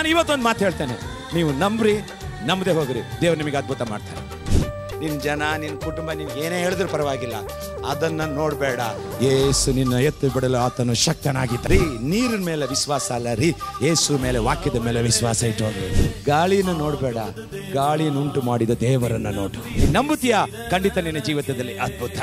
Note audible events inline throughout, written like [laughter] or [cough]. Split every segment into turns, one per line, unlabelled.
ನಾನು ಇವತ್ತೊಂದು ಮಾತು ಹೇಳ್ತೇನೆ ನೀವು ನಂಬ್ರಿ ನಂಬದೆ ಹೋಗ್ರಿ ದೇವ್ರು ನಿಮಗೆ ಅದ್ಭುತ ಮಾಡ್ತಾರೆ ನಿನ್ನ ಜನ ನಿನ್ನ ಕುಟುಂಬ ನಿಮ್ಗೆ ಏನೇ ಹೇಳಿದ್ರು ಪರವಾಗಿಲ್ಲ ಅದನ್ನು ನೋಡಬೇಡ ಏಸು ನಿನ್ನ ಎತ್ತು ಬಿಡಲು ಆತನು ಶಕ್ತನಾಗಿದ್ದ ರೀ ನೀರಿನ ಮೇಲೆ ವಿಶ್ವಾಸ ಅಲ್ಲ ರೀ ಏಸು ಮೇಲೆ ವಾಕ್ಯದ ಮೇಲೆ ವಿಶ್ವಾಸ ಇಟ್ಟೋಗ್ರಿ ಗಾಳಿನ ನೋಡಬೇಡ ಉಂಟು ಮಾಡಿದ ದೇವರನ್ನ ನೋಡು ನಂಬುತ್ತೀಯ ಖಂಡಿತ ನಿನ್ನ ಜೀವಿತದಲ್ಲಿ ಅದ್ಭುತ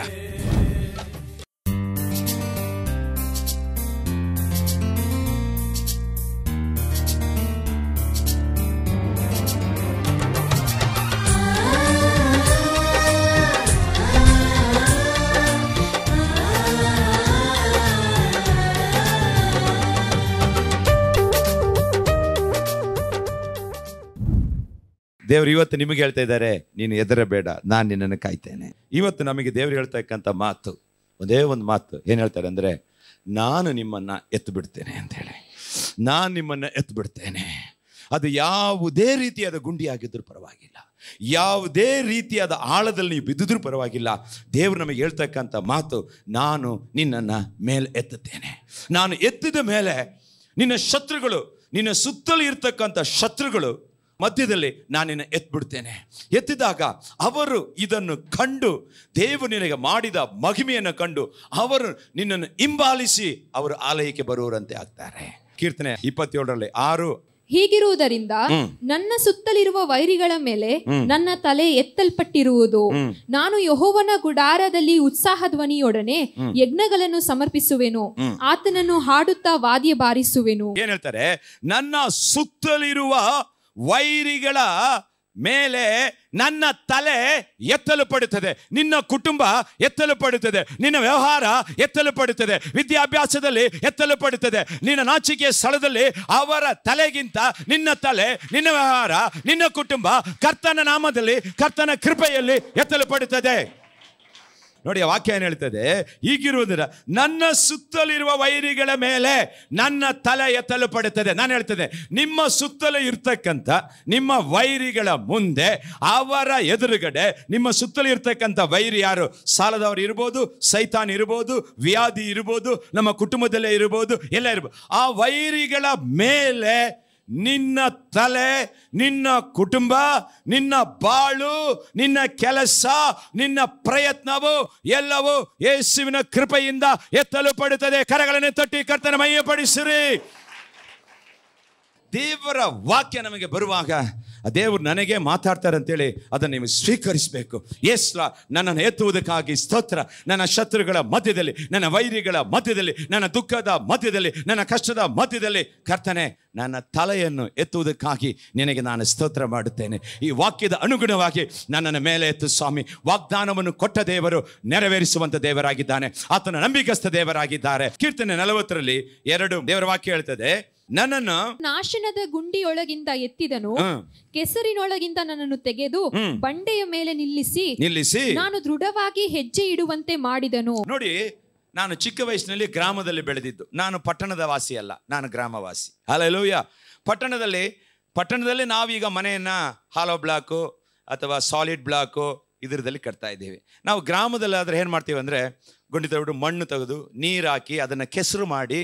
ದೇವ್ರು ಇವತ್ತು ನಿಮಗೆ ಹೇಳ್ತಾ ಇದ್ದಾರೆ ನೀನು ಎದರ ಬೇಡ ನಾನು ನಿನ್ನನ್ನು ಕಾಯ್ತೇನೆ ಇವತ್ತು ನಮಗೆ ದೇವ್ರು ಹೇಳ್ತಕ್ಕಂಥ ಮಾತು ಒಂದೇ ಒಂದು ಮಾತು ಏನು ಹೇಳ್ತಾರೆ ಅಂದರೆ ನಾನು ನಿಮ್ಮನ್ನು ಎತ್ತು ಬಿಡ್ತೇನೆ ಅಂತೇಳಿ ನಾನು ನಿಮ್ಮನ್ನು ಎತ್ತು ಬಿಡ್ತೇನೆ ಅದು ಯಾವುದೇ ರೀತಿಯಾದ ಗುಂಡಿಯಾಗಿದ್ದರೂ ಪರವಾಗಿಲ್ಲ ಯಾವುದೇ ರೀತಿಯಾದ ಆಳದಲ್ಲಿ ನೀವು ಬಿದ್ದಿದ್ರೂ ಪರವಾಗಿಲ್ಲ ದೇವರು ನಮಗೆ ಹೇಳ್ತಕ್ಕಂಥ ಮಾತು ನಾನು ನಿನ್ನನ್ನು ಮೇಲೆ ಎತ್ತುತ್ತೇನೆ ನಾನು ಎತ್ತಿದ ಮೇಲೆ ನಿನ್ನ ಶತ್ರುಗಳು ನಿನ್ನ ಸುತ್ತಲೂ ಇರ್ತಕ್ಕಂಥ ಶತ್ರುಗಳು ಮಧ್ಯದಲ್ಲಿ ನಾನು ನಿನ್ನ ಎತ್ಬಿಡ್ತೇನೆ ಎತ್ತಿದಾಗ ಅವರು ಇದನ್ನು ಕಂಡು ದೇವು ನಿನಗೆ ಮಾಡಿದ ಮಹಿಮೆಯನ್ನು ಕಂಡು ಅವರು ನಿನ್ನನ್ನು ಹಿಂಬಾಲಿಸಿ ಅವರು ಆಲಯಕ್ಕೆ ಬರುವರಂತೆ ಆಗ್ತಾರೆ ಕೀರ್ತನೆ ಇಪ್ಪತ್ತೇಳರಲ್ಲಿ ಆರು
ಹೀಗಿರುವುದರಿಂದ ನನ್ನ ಸುತ್ತಲಿರುವ ವೈರಿಗಳ ಮೇಲೆ ನನ್ನ ತಲೆ ಎತ್ತಲ್ಪಟ್ಟಿರುವುದು ನಾನು ಯಹೋವನ ಗುಡಾರದಲ್ಲಿ ಉತ್ಸಾಹ ಧ್ವನಿಯೊಡನೆ ಯಜ್ಞಗಳನ್ನು ಸಮರ್ಪಿಸುವೆನು ಆತನನ್ನು ಹಾಡುತ್ತಾ ವಾದ್ಯ ಬಾರಿಸುವೆನು ಏನ್
ಹೇಳ್ತಾರೆ ನನ್ನ ಸುತ್ತಲಿರುವ ವೈರಿಗಳ ಮೇಲೆ ನನ್ನ ತಲೆ ಎತ್ತಲು ಪಡುತ್ತದೆ ನಿನ್ನ ಕುಟುಂಬ ಎತ್ತಲು ಪಡುತ್ತದೆ ನಿನ್ನ ವ್ಯವಹಾರ ಎತ್ತಲು ಪಡುತ್ತದೆ ವಿದ್ಯಾಭ್ಯಾಸದಲ್ಲಿ ಎತ್ತಲು ಪಡುತ್ತದೆ ನಿನ್ನ ನಾಚಿಕೆಯ ಸ್ಥಳದಲ್ಲಿ ಅವರ ತಲೆಗಿಂತ ನಿನ್ನ ತಲೆ ನಿನ್ನ ವ್ಯವಹಾರ ನಿನ್ನ ಕುಟುಂಬ ಕರ್ತನ ನಾಮದಲ್ಲಿ ಕರ್ತನ ಕೃಪೆಯಲ್ಲಿ ಎತ್ತಲು ಪಡುತ್ತದೆ ನೋಡಿ ವಾಕ್ಯ ಏನು ಹೇಳ್ತದೆ ಹೀಗಿರುವುದರ ನನ್ನ ಸುತ್ತಲಿರುವ ವೈರಿಗಳ ಮೇಲೆ ನನ್ನ ತಲೆ ಎತ್ತಲು ಪಡುತ್ತದೆ ನಾನು ಹೇಳ್ತದೆ ನಿಮ್ಮ ಸುತ್ತಲೂ ಇರ್ತಕ್ಕಂಥ ನಿಮ್ಮ ವೈರಿಗಳ ಮುಂದೆ ಅವರ ಎದುರುಗಡೆ ನಿಮ್ಮ ಸುತ್ತಲೂ ಇರ್ತಕ್ಕಂಥ ವೈರಿ ಯಾರು ಸಾಲದವರು ಇರ್ಬೋದು ಸೈತಾನ್ ಇರ್ಬೋದು ವ್ಯಾಧಿ ಇರ್ಬೋದು ನಮ್ಮ ಕುಟುಂಬದಲ್ಲೇ ಇರ್ಬೋದು ಎಲ್ಲ ಇರ್ಬೋದು ಆ ವೈರಿಗಳ ಮೇಲೆ ನಿನ್ನ ತಲೆ ನಿನ್ನ ಕುಟುಂಬ ನಿನ್ನ ಬಾಳು ನಿನ್ನ ಕೆಲಸ ನಿನ್ನ ಪ್ರಯತ್ನವು ಎಲ್ಲವೂ ಯೇಸುವಿನ ಕೃಪೆಯಿಂದ ಎತ್ತಲು ಪಡುತ್ತದೆ ಕರಗಳನ್ನು ತಟ್ಟಿ ಕರ್ತನ ಮೈಯಪಡಿಸಿರಿ ದೇವರ ವಾಕ್ಯ ನಮಗೆ ಬರುವಾಗ ದೇವರು ನನಗೆ ಮಾತಾಡ್ತಾರೆ ಅಂತೇಳಿ ಅದನ್ನು ನೀವು ಸ್ವೀಕರಿಸಬೇಕು ಎಸ್ ನನ್ನನ್ನು ಎತ್ತುವುದಕ್ಕಾಗಿ ಸ್ತೋತ್ರ ನನ್ನ ಶತ್ರುಗಳ ಮಧ್ಯದಲ್ಲಿ ನನ್ನ ವೈರಿಗಳ ಮಧ್ಯದಲ್ಲಿ ನನ್ನ ದುಃಖದ ಮಧ್ಯದಲ್ಲಿ ನನ್ನ ಕಷ್ಟದ ಮಧ್ಯದಲ್ಲಿ ಕರ್ತನೆ ನನ್ನ ತಲೆಯನ್ನು ಎತ್ತುವುದಕ್ಕಾಗಿ ನಿನಗೆ ನಾನು ಸ್ತೋತ್ರ ಮಾಡುತ್ತೇನೆ ಈ ವಾಕ್ಯದ ಅನುಗುಣವಾಗಿ ನನ್ನನ್ನು ಮೇಲೆ ಎತ್ತು ಸ್ವಾಮಿ ವಾಗ್ದಾನವನ್ನು ಕೊಟ್ಟ ದೇವರು ನೆರವೇರಿಸುವಂಥ ದೇವರಾಗಿದ್ದಾನೆ ಆತನ ನಂಬಿಕಸ್ಥ ದೇವರಾಗಿದ್ದಾರೆ ಕೀರ್ತನೆ ನಲವತ್ತರಲ್ಲಿ ಎರಡು ದೇವರ ವಾಕ್ಯ ಹೇಳ್ತದೆ ನನ್ನನ್ನು
ನಾಶನದ ಗುಂಡಿಯೊಳಗಿಂದ ಎತ್ತಿದನು ಕೆಸರಿನೊಳಗಿಂದ ನನ್ನನ್ನು ತೆಗೆದು ಬಂಡೆಯ ಮೇಲೆ ನಿಲ್ಲಿಸಿ ನಿಲ್ಲಿಸಿ ನಾನು ದೃಢವಾಗಿ ಹೆಜ್ಜೆ ಇಡುವಂತೆ ಮಾಡಿದನು ನೋಡಿ
ನಾನು ಚಿಕ್ಕ ವಯಸ್ಸಿನಲ್ಲಿ ಗ್ರಾಮದಲ್ಲಿ ಬೆಳೆದಿದ್ದು ನಾನು ಪಟ್ಟಣದ ವಾಸಿ ಅಲ್ಲ ನಾನು ಗ್ರಾಮವಾಸಿ ಅಲ್ಲೂಯ್ಯ ಪಟ್ಟಣದಲ್ಲಿ ಪಟ್ಟಣದಲ್ಲಿ ನಾವೀಗ ಮನೆಯನ್ನ ಹಾಲೋ ಬ್ಲಾಕು ಅಥವಾ ಸಾಲಿಡ್ ಬ್ಲಾಕು ಇದರದಲ್ಲಿ ಕಟ್ತಾ ಇದ್ದೀವಿ ನಾವು ಗ್ರಾಮದಲ್ಲಿ ಆದರೆ ಏನು ಮಾಡ್ತೀವಿ ಅಂದರೆ ಗುಂಡಿ ತೆಗೆದು ಮಣ್ಣು ತೆಗೆದು ನೀರು ಹಾಕಿ ಅದನ್ನು ಕೆಸರು ಮಾಡಿ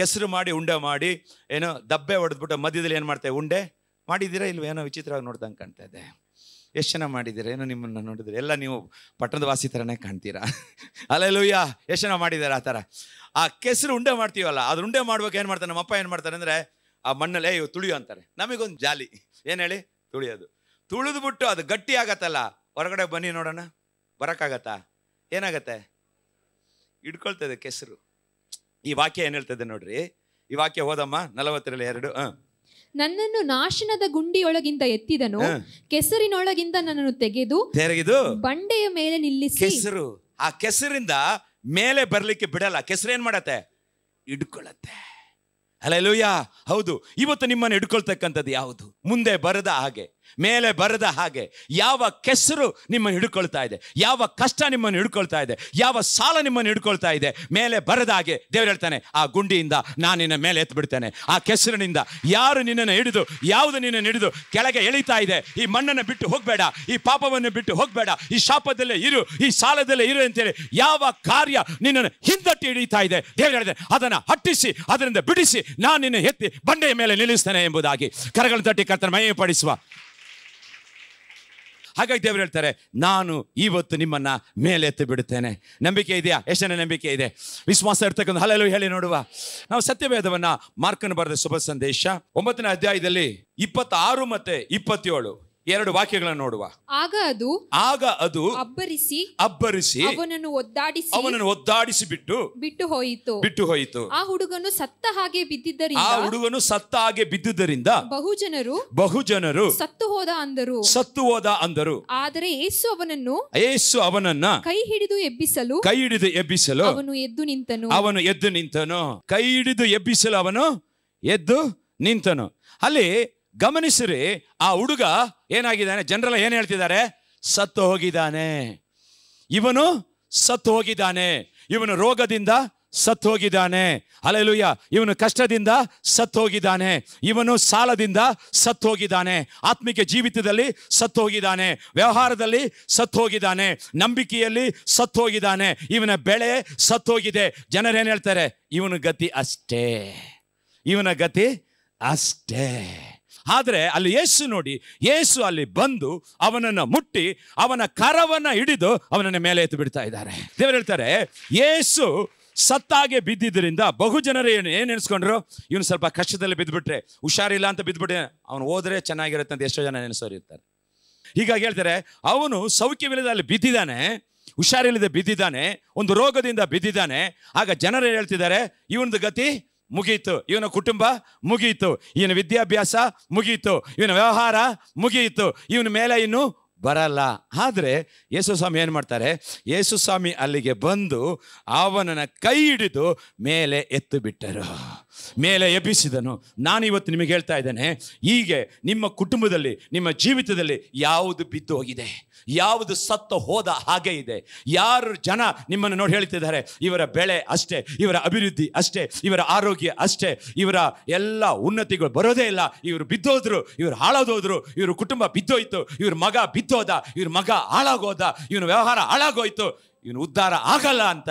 ಕೆಸರು ಮಾಡಿ ಉಂಡೆ ಮಾಡಿ ಏನೋ ದಬ್ಬೆ ಹೊಡೆದ್ಬಿಟ್ಟು ಮಧ್ಯದಲ್ಲಿ ಏನು ಮಾಡ್ತೇವೆ ಉಂಡೆ ಮಾಡಿದ್ದೀರಾ ಇಲ್ವ ಏನೋ ವಿಚಿತ್ರವಾಗಿ ನೋಡ್ದಂಗೆ ಕಾಣ್ತಾ ಇದೆ ಎಷ್ಟು ಜನ ಮಾಡಿದ್ದೀರಾ ಏನೋ ನಿಮ್ಮನ್ನು ನೋಡಿದ್ರೆ ಎಲ್ಲ ನೀವು ಪಟ್ಟಣದ ವಾಸಿ ಥರನೇ ಕಾಣ್ತೀರಾ ಅಲ್ಲೆಲ್ಲೂಯ್ಯ [laughs] ಎಷ್ಟು ಜನ ಮಾಡಿದ್ದಾರೆ ಆ ಥರ ಆ ಕೆಸರು ಉಂಡೆ ಮಾಡ್ತೀವಲ್ಲ ಅದು ಉಂಡೆ ಮಾಡ್ಬೇಕು ಏನು ಮಾಡ್ತಾರೆ ನಮ್ಮಪ್ಪ ಏನು ಮಾಡ್ತಾರೆ ಅಂದರೆ ಆ ಮಣ್ಣಲ್ಲಿ ಇವು ತುಳಿಯೋ ಅಂತಾರೆ ನಮಗೊಂದು ಜಾಲಿ ಏನು ಹೇಳಿ ತುಳಿಯೋದು ತುಳಿದ್ಬಿಟ್ಟು ಅದು ಗಟ್ಟಿ ಆಗತ್ತಲ್ಲ ಹೊರಗಡೆ ಬನ್ನಿ ನೋಡೋಣ ಬರೋಕ್ಕಾಗತ್ತಾ ಏನಾಗತ್ತೆ ಇಟ್ಕೊಳ್ತದೆ ಕೆಸರು ಈ ವಾಕ್ಯ ಏನ್ ಹೇಳ್ತದೆ ನೋಡ್ರಿ ಈ ವಾಕ್ಯ ಹೋದಮ್ಮ ನಲವತ್ತರಲ್ಲಿ ಎರಡು
ನನ್ನನ್ನು ನಾಶನದ ಗುಂಡಿಯೊಳಗಿಂದ ಎತ್ತಿದನು ಕೆಸರಿನೊಳಗಿಂದ ನನ್ನನ್ನು ತೆಗೆದು ತೆರೆಗಿದು ಬಂಡೆಯ ಮೇಲೆ ನಿಲ್ಲಿಸಿ ಕೆಸರು
ಆ ಕೆಸರಿಂದ ಮೇಲೆ ಬರ್ಲಿಕ್ಕೆ ಬಿಡಲ್ಲ ಕೆಸರು ಏನ್ ಮಾಡತ್ತೆ ಇಡ್ಕೊಳತ್ತೆ ಅಲ್ಲ ಹೌದು ಇವತ್ತು ನಿಮ್ಮನ್ನು ಇಡ್ಕೊಳ್ತಕ್ಕಂಥದ್ದು ಯಾವುದು ಮುಂದೆ ಬರದ ಹಾಗೆ ಮೇಲೆ ಬರದ ಹಾಗೆ ಯಾವ ಕೆಸರು ನಿಮ್ಮನ್ನು ಹಿಡ್ಕೊಳ್ತಾ ಇದೆ ಯಾವ ಕಷ್ಟ ನಿಮ್ಮನ್ನು ಹಿಡ್ಕೊಳ್ತಾ ಇದೆ ಯಾವ ಸಾಲ ನಿಮ್ಮನ್ನು ಹಿಡ್ಕೊಳ್ತಾ ಇದೆ ಮೇಲೆ ಬರದ ಹಾಗೆ ದೇವ್ರು ಹೇಳ್ತಾನೆ ಆ ಗುಂಡಿಯಿಂದ ನಾನು ನಿನ್ನ ಮೇಲೆ ಎತ್ತು ಬಿಡ್ತೇನೆ ಆ ಕೆಸರಿನಿಂದ ಯಾರು ನಿನ್ನನ್ನು ಹಿಡಿದು ಯಾವುದು ನಿನ್ನನ್ನು ಹಿಡಿದು ಕೆಳಗೆ ಎಳಿತಾ ಇದೆ ಈ ಮಣ್ಣನ್ನು ಬಿಟ್ಟು ಹೋಗಬೇಡ ಈ ಪಾಪವನ್ನು ಬಿಟ್ಟು ಹೋಗಬೇಡ ಈ ಶಾಪದಲ್ಲೇ ಇರು ಈ ಸಾಲದಲ್ಲೇ ಇರು ಅಂತೇಳಿ ಯಾವ ಕಾರ್ಯ ನಿನ್ನನ್ನು ಹಿಂದಟ್ಟಿ ಹಿಡಿತಾ ಇದೆ ದೇವರು ಹೇಳಿದೆ ಅದನ್ನು ಹಟ್ಟಿಸಿ ಅದರಿಂದ ಬಿಡಿಸಿ ನಾನು ನಿನ್ನ ಎತ್ತಿ ಬಂಡೆಯ ಮೇಲೆ ನಿಲ್ಲಿಸ್ತೇನೆ ಎಂಬುದಾಗಿ ಕರಗಳನ್ನು ತಟ್ಟಿ ಕರ್ತನ ಮಯಪಡಿಸುವ ಹಾಗಾಗಿ ದೇವರು ಹೇಳ್ತಾರೆ ನಾನು ಇವತ್ತು ಮೇಲೆ ಎತ್ತಿ ಬಿಡುತ್ತೇನೆ ನಂಬಿಕೆ ಇದೆಯಾ ಎಷ್ಟನೇ ನಂಬಿಕೆ ಇದೆ ವಿಶ್ವಾಸ ಇರ್ತಕ್ಕಂಥ ಹಲಲು ಹೇಳಿ ನೋಡುವ ನಾವು ಸತ್ಯವೇದವನ್ನ ಮಾರ್ಕನ್ನು ಬರೆದ ಶುಭ ಸಂದೇಶ ಒಂಬತ್ತನೇ ಅಧ್ಯಾಯದಲ್ಲಿ ಇಪ್ಪತ್ತಾರು ಮತ್ತೆ ಇಪ್ಪತ್ತೇಳು ಎರಡು ವಾಕ್ಯಗಳನ್ನು ನೋಡುವ ಆಗ ಅದು ಆಗ ಅದು ಅಬ್ಬರಿಸಿ ಅಬ್ಬರಿಸಿ ಅವನನ್ನು
ಒದ್ದಾಡಿಸಿ ಅವನನ್ನು
ಒದ್ದಾಡಿಸಿ ಬಿಟ್ಟು
ಬಿಟ್ಟು ಹೋಯಿತು ಬಿಟ್ಟು ಹೋಯಿತು ಆ ಹುಡುಗನು ಸತ್ತ ಹಾಗೆ ಬಿದ್ದಿದ್ದರಿಂದ ಆ
ಹುಡುಗನು ಸತ್ತ ಹಾಗೆ ಬಿದ್ದುದರಿಂದ
ಬಹುಜನರು
ಬಹುಜನರು
ಸತ್ತು ಹೋದ ಅಂದರು
ಸತ್ತು ಹೋದ ಅಂದರು
ಆದರೆ ಏಸು ಅವನನ್ನು
ಏಸು ಅವನನ್ನ
ಕೈ ಹಿಡಿದು ಎಬ್ಬಿಸಲು ಕೈ
ಹಿಡಿದು ಎಬ್ಬಿಸಲು ಅವನು
ಎದ್ದು ನಿಂತನು
ಅವನು ಎದ್ದು ನಿಂತನು ಕೈ ಹಿಡಿದು ಎಬ್ಬಿಸಲು ಅವನು ಎದ್ದು ನಿಂತನು ಅಲ್ಲಿ ಗಮನಿಸಿರಿ ಆ ಹುಡುಗ ಏನಾಗಿದ್ದಾನೆ ಜನರೆಲ್ಲ ಏನು ಹೇಳ್ತಿದ್ದಾರೆ ಸತ್ತು ಹೋಗಿದ್ದಾನೆ ಇವನು ಸತ್ತು ಹೋಗಿದ್ದಾನೆ ಇವನು ರೋಗದಿಂದ ಸತ್ತು ಹೋಗಿದ್ದಾನೆ ಅಲೆಲುಯ್ಯ ಇವನು ಕಷ್ಟದಿಂದ ಸತ್ತು ಹೋಗಿದ್ದಾನೆ ಇವನು ಸಾಲದಿಂದ ಸತ್ತು ಹೋಗಿದ್ದಾನೆ ಆತ್ಮಿಕ ಜೀವಿತದಲ್ಲಿ ಸತ್ತು ಹೋಗಿದ್ದಾನೆ ವ್ಯವಹಾರದಲ್ಲಿ ಸತ್ತು ಹೋಗಿದ್ದಾನೆ ನಂಬಿಕೆಯಲ್ಲಿ ಸತ್ತು ಹೋಗಿದ್ದಾನೆ ಇವನ ಬೆಳೆ ಸತ್ತು ಹೋಗಿದೆ ಜನರೇನು ಹೇಳ್ತಾರೆ ಇವನ ಗತಿ ಅಷ್ಟೇ ಇವನ ಗತಿ ಅಷ್ಟೇ ಆದರೆ ಅಲ್ಲಿ ಯೇಸು ನೋಡಿ ಯೇಸು ಅಲ್ಲಿ ಬಂದು ಅವನನ್ನು ಮುಟ್ಟಿ ಅವನ ಕರವನ್ನು ಹಿಡಿದು ಅವನನ್ನ ಮೇಲೆ ಎತ್ತು ಬಿಡ್ತಾ ಇದ್ದಾರೆ ದೇವರು ಹೇಳ್ತಾರೆ ಯೇಸು ಸತ್ತಾಗೆ ಬಿದ್ದಿದ್ದರಿಂದ ಬಹು ಜನರು ಏನು ಏನು ನೆನೆಸ್ಕೊಂಡ್ರು ಇವನು ಸ್ವಲ್ಪ ಕಷ್ಟದಲ್ಲಿ ಬಿದ್ದುಬಿಟ್ರೆ ಹುಷಾರಿಲ್ಲ ಅಂತ ಬಿದ್ದುಬಿಟ್ಟೆ ಅವನು ಹೋದರೆ ಚೆನ್ನಾಗಿರುತ್ತೆ ಅಂತ ಎಷ್ಟೋ ಜನ ನೆನೆಸೋರು ಇರ್ತಾರೆ ಹೀಗಾಗಿ ಹೇಳ್ತಾರೆ ಅವನು ಸೌಖ್ಯವಿಲ್ಲದೆ ಅಲ್ಲಿ ಬಿದ್ದಿದ್ದಾನೆ ಹುಷಾರಿಲ್ಲದೆ ಬಿದ್ದಿದ್ದಾನೆ ಒಂದು ರೋಗದಿಂದ ಬಿದ್ದಿದ್ದಾನೆ ಆಗ ಜನರು ಹೇಳ್ತಿದ್ದಾರೆ ಇವನದು ಗತಿ ಮುಗೀತು ಇವನ ಕುಟುಂಬ ಮುಗೀತು ಇವನ ವಿದ್ಯಾಭ್ಯಾಸ ಮುಗೀತು ಇವನ ವ್ಯವಹಾರ ಮುಗಿಯಿತು ಇವನ ಮೇಲೆ ಇನ್ನು ಬರಲ್ಲ ಆದರೆ ಯೇಸು ಸ್ವಾಮಿ ಏನು ಮಾಡ್ತಾರೆ ಯೇಸು ಸ್ವಾಮಿ ಅಲ್ಲಿಗೆ ಬಂದು ಅವನನ್ನು ಕೈ ಹಿಡಿದು ಮೇಲೆ ಎತ್ತು ಬಿಟ್ಟರು ಮೇಲೆ ಎಬ್ಬಿಸಿದನು ನಾನು ಇವತ್ತು ನಿಮಗೆ ಹೇಳ್ತಾ ಇದ್ದೇನೆ ಹೀಗೆ ನಿಮ್ಮ ಕುಟುಂಬದಲ್ಲಿ ನಿಮ್ಮ ಜೀವಿತದಲ್ಲಿ ಯಾವುದು ಬಿದ್ದು ಹೋಗಿದೆ ಯಾವುದು ಸತ್ತು ಹೋದ ಹಾಗೆ ಇದೆ ಯಾರು ಜನ ನಿಮ್ಮನ್ನು ನೋಡಿ ಹೇಳ್ತಿದ್ದಾರೆ ಇವರ ಬೆಳೆ ಅಷ್ಟೇ ಇವರ ಅಭಿವೃದ್ಧಿ ಅಷ್ಟೇ ಇವರ ಆರೋಗ್ಯ ಅಷ್ಟೇ ಇವರ ಎಲ್ಲ ಉನ್ನತಿಗಳು ಬರೋದೇ ಇಲ್ಲ ಇವರು ಬಿದ್ದೋದ್ರು ಇವರು ಹಾಳಾದೋದ್ರು ಇವರು ಕುಟುಂಬ ಬಿದ್ದೋಯ್ತು ಇವ್ರ ಮಗ ಬಿದ್ದೋದ ಇವ್ರ ಮಗ ಹಾಳಾಗೋದ ಇವನ ವ್ಯವಹಾರ ಹಾಳಾಗೋಯ್ತು ಇವನು ಉದ್ಧಾರ ಆಗಲ್ಲ ಅಂತ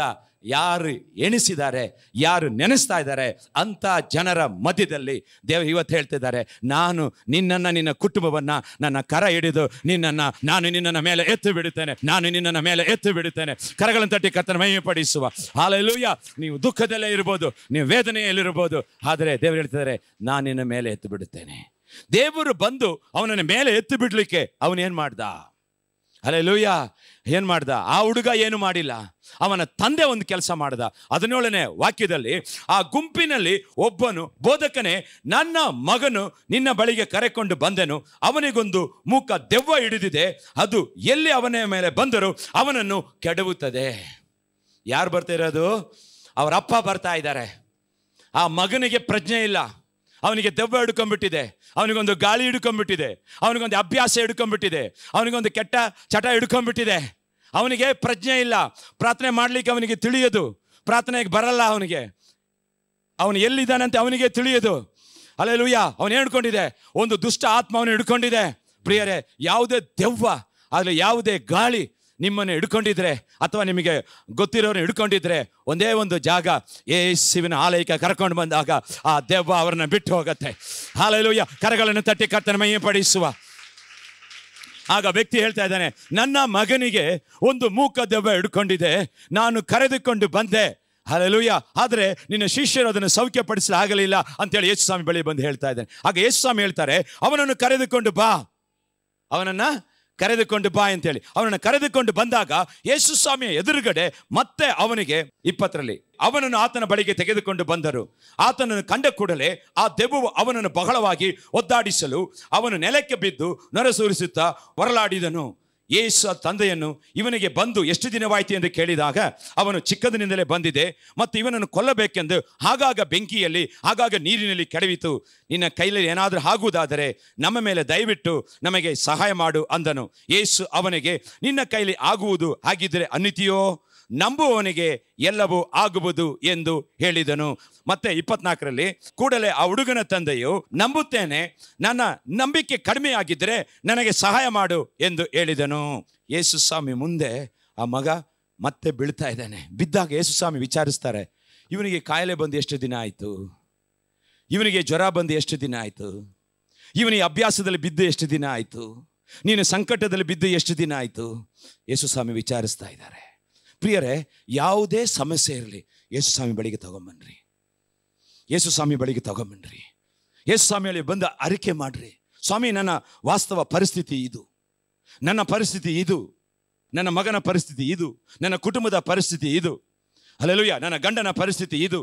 ಯಾರು ಎಣಿಸಿದ್ದಾರೆ ಯಾರು ನೆನೆಸ್ತಾ ಇದ್ದಾರೆ ಅಂಥ ಜನರ ಮಧ್ಯದಲ್ಲಿ ದೇವ ಇವತ್ತು ಹೇಳ್ತಿದ್ದಾರೆ ನಾನು ನಿನ್ನನ್ನು ನಿನ್ನ ಕುಟುಂಬವನ್ನು ನನ್ನ ಕರ ಹಿಡಿದು ನಿನ್ನನ್ನು ನಾನು ನಿನ್ನನ್ನು ಮೇಲೆ ಎತ್ತು ಬಿಡುತ್ತೇನೆ ನಾನು ನಿನ್ನನ್ನು ಮೇಲೆ ಎತ್ತು ಬಿಡುತ್ತೇನೆ ಕರಗಳನ್ನು ತಟ್ಟಿ ಕರ್ತನ ಮಹಿಮೆಪಡಿಸುವ ಹಾಲೆಲ್ಲೂಯ್ಯ ನೀವು ದುಃಖದಲ್ಲೇ ಇರ್ಬೋದು ನೀವು ವೇದನೆಯಲ್ಲಿರ್ಬೋದು ಆದರೆ ದೇವರು ಹೇಳ್ತಿದ್ದಾರೆ ನಾನು ನಿನ್ನ ಮೇಲೆ ಎತ್ತು ಬಿಡುತ್ತೇನೆ ದೇವರು ಬಂದು ಅವನನ್ನು ಮೇಲೆ ಎತ್ತು ಬಿಡಲಿಕ್ಕೆ ಅವನೇನು ಮಾಡ್ದ ಅಲೆ ಲೂಯ್ಯ ಏನು ಮಾಡ್ದ ಆ ಹುಡುಗ ಏನು ಮಾಡಿಲ್ಲ ಅವನ ತಂದೆ ಒಂದು ಕೆಲಸ ಮಾಡ್ದ ಹದಿನೇಳನೇ ವಾಕ್ಯದಲ್ಲಿ ಆ ಗುಂಪಿನಲ್ಲಿ ಒಬ್ಬನು ಬೋಧಕನೇ ನನ್ನ ಮಗನು ನಿನ್ನ ಬಳಿಗೆ ಕರೆಕೊಂಡು ಬಂದೆನು ಅವನಿಗೊಂದು ಮೂಕ ದೆವ್ವ ಹಿಡಿದಿದೆ ಅದು ಎಲ್ಲಿ ಅವನ ಮೇಲೆ ಬಂದರೂ ಅವನನ್ನು ಕೆಡವುತ್ತದೆ ಯಾರು ಬರ್ತಾ ಇರೋದು ಅವರ ಅಪ್ಪ ಬರ್ತಾ ಇದ್ದಾರೆ ಆ ಮಗನಿಗೆ ಪ್ರಜ್ಞೆ ಇಲ್ಲ ಅವನಿಗೆ ದೆವ್ವ ಹಿಡ್ಕೊಂಬಿಟ್ಟಿದೆ ಅವನಿಗೊಂದು ಗಾಳಿ ಹಿಡ್ಕೊಂಬಿಟ್ಟಿದೆ ಅವನಿಗೊಂದು ಅಭ್ಯಾಸ ಹಿಡ್ಕೊಂಬಿಟ್ಟಿದೆ ಅವನಿಗೊಂದು ಕೆಟ್ಟ ಚಟ ಹಿಡ್ಕೊಂಬಿಟ್ಟಿದೆ ಅವನಿಗೆ ಪ್ರಜ್ಞೆ ಇಲ್ಲ ಪ್ರಾರ್ಥನೆ ಮಾಡಲಿಕ್ಕೆ ಅವನಿಗೆ ತಿಳಿಯದು ಪ್ರಾರ್ಥನೆಗೆ ಬರಲ್ಲ ಅವನಿಗೆ ಅವನು ಎಲ್ಲಿದ್ದಾನಂತೆ ಅವನಿಗೆ ತಿಳಿಯೋದು ಅಲ್ಲೇ ಲೂಯ್ಯ ಅವನು ಹಿಡ್ಕೊಂಡಿದೆ ಒಂದು ದುಷ್ಟ ಆತ್ಮ ಅವನು ಹಿಡ್ಕೊಂಡಿದೆ ಪ್ರಿಯರೇ ಯಾವುದೇ ದೆವ್ವ ಆದರೆ ಯಾವುದೇ ಗಾಳಿ ನಿಮ್ಮನ್ನು ಹಿಡ್ಕೊಂಡಿದ್ರೆ ಅಥವಾ ನಿಮಗೆ ಗೊತ್ತಿರೋರು ಹಿಡ್ಕೊಂಡಿದ್ರೆ ಒಂದೇ ಒಂದು ಜಾಗ ಏಸುವಿನ ಆಲಯಕ್ಕೆ ಕರ್ಕೊಂಡು ಬಂದಾಗ ಆ ದೆವ್ವ ಅವ್ರನ್ನ ಬಿಟ್ಟು ಹೋಗುತ್ತೆ ಹಾಲೆಲುಯ್ಯ ಕರಗಳನ್ನು ತಟ್ಟಿ ಕರ್ತನ ಮೈಯಪಡಿಸುವ ಪಡಿಸುವ ಆಗ ವ್ಯಕ್ತಿ ಹೇಳ್ತಾ ಇದ್ದಾನೆ ನನ್ನ ಮಗನಿಗೆ ಒಂದು ಮೂಕ ದೆವ್ವ ಹಿಡ್ಕೊಂಡಿದೆ ನಾನು ಕರೆದುಕೊಂಡು ಬಂದೆ ಅಲ್ಲೂಯ್ಯ ಆದರೆ ನಿನ್ನ ಶಿಷ್ಯರು ಅದನ್ನು ಸೌಖ್ಯಪಡಿಸಲು ಆಗಲಿಲ್ಲ ಅಂತೇಳಿ ಸ್ವಾಮಿ ಬಳಿ ಬಂದು ಹೇಳ್ತಾ ಇದ್ದಾನೆ ಆಗ ಯೇಸುಸ್ವಾಮಿ ಹೇಳ್ತಾರೆ ಅವನನ್ನು ಕರೆದುಕೊಂಡು ಬಾ ಅವನನ್ನು ಕರೆದುಕೊಂಡು ಬಾ ಅಂತೇಳಿ ಅವನನ್ನು ಕರೆದುಕೊಂಡು ಬಂದಾಗ ಯೇಸು ಸ್ವಾಮಿಯ ಎದುರುಗಡೆ ಮತ್ತೆ ಅವನಿಗೆ ಇಪ್ಪತ್ತರಲ್ಲಿ ಅವನನ್ನು ಆತನ ಬಳಿಗೆ ತೆಗೆದುಕೊಂಡು ಬಂದರು ಆತನನ್ನು ಕಂಡ ಕೂಡಲೇ ಆ ದೆವ್ವವು ಅವನನ್ನು ಬಹಳವಾಗಿ ಒದ್ದಾಡಿಸಲು ಅವನು ನೆಲಕ್ಕೆ ಬಿದ್ದು ನರಸೂರಿಸುತ್ತಾ ಹೊರಲಾಡಿದನು ಯೇಸು ತಂದೆಯನ್ನು ಇವನಿಗೆ ಬಂದು ಎಷ್ಟು ದಿನವಾಯಿತು ಎಂದು ಕೇಳಿದಾಗ ಅವನು ಚಿಕ್ಕದಿನಿಂದಲೇ ಬಂದಿದೆ ಮತ್ತು ಇವನನ್ನು ಕೊಲ್ಲಬೇಕೆಂದು ಆಗಾಗ ಬೆಂಕಿಯಲ್ಲಿ ಆಗಾಗ ನೀರಿನಲ್ಲಿ ಕೆಡವಿತು ನಿನ್ನ ಕೈಯಲ್ಲಿ ಏನಾದರೂ ಆಗುವುದಾದರೆ ನಮ್ಮ ಮೇಲೆ ದಯವಿಟ್ಟು ನಮಗೆ ಸಹಾಯ ಮಾಡು ಅಂದನು ಯೇಸು ಅವನಿಗೆ ನಿನ್ನ ಕೈಲಿ ಆಗುವುದು ಹಾಗಿದ್ದರೆ ಅನ್ನಿತಿಯೋ ನಂಬುವವನಿಗೆ ಎಲ್ಲವೂ ಆಗುವುದು ಎಂದು ಹೇಳಿದನು ಮತ್ತೆ ಇಪ್ಪತ್ನಾಲ್ಕರಲ್ಲಿ ಕೂಡಲೇ ಆ ಹುಡುಗನ ತಂದೆಯು ನಂಬುತ್ತೇನೆ ನನ್ನ ನಂಬಿಕೆ ಕಡಿಮೆ ಆಗಿದ್ದರೆ ನನಗೆ ಸಹಾಯ ಮಾಡು ಎಂದು ಹೇಳಿದನು ಯೇಸುಸ್ವಾಮಿ ಮುಂದೆ ಆ ಮಗ ಮತ್ತೆ ಬೀಳ್ತಾ ಇದ್ದಾನೆ ಬಿದ್ದಾಗ ಯೇಸುಸ್ವಾಮಿ ವಿಚಾರಿಸ್ತಾರೆ ಇವನಿಗೆ ಕಾಯಿಲೆ ಬಂದು ಎಷ್ಟು ದಿನ ಆಯಿತು ಇವನಿಗೆ ಜ್ವರ ಬಂದು ಎಷ್ಟು ದಿನ ಆಯಿತು ಇವನಿಗೆ ಅಭ್ಯಾಸದಲ್ಲಿ ಬಿದ್ದು ಎಷ್ಟು ದಿನ ಆಯಿತು ನೀನು ಸಂಕಟದಲ್ಲಿ ಬಿದ್ದು ಎಷ್ಟು ದಿನ ಆಯಿತು ಯೇಸುಸ್ವಾಮಿ ವಿಚಾರಿಸ್ತಾ ಇದ್ದಾರೆ ಪ್ರಿಯರೇ ಯಾವುದೇ ಸಮಸ್ಯೆ ಇರಲಿ ಯೇಸು ಸ್ವಾಮಿ ಬಳಿಗೆ ತಗೊಂಬನ್ರಿ ಯೇಸು ಸ್ವಾಮಿ ಬಳಿಗೆ ತಗೊಂಬನ್ರಿ ಯೇಸು ಸ್ವಾಮಿಯಲ್ಲಿ ಬಂದು ಅರಿಕೆ ಮಾಡ್ರಿ ಸ್ವಾಮಿ ನನ್ನ ವಾಸ್ತವ ಪರಿಸ್ಥಿತಿ ಇದು ನನ್ನ ಪರಿಸ್ಥಿತಿ ಇದು ನನ್ನ ಮಗನ ಪರಿಸ್ಥಿತಿ ಇದು ನನ್ನ ಕುಟುಂಬದ ಪರಿಸ್ಥಿತಿ ಇದು ಅಲ್ಲೆಲ್ಲೂಯ್ಯ ನನ್ನ ಗಂಡನ ಪರಿಸ್ಥಿತಿ ಇದು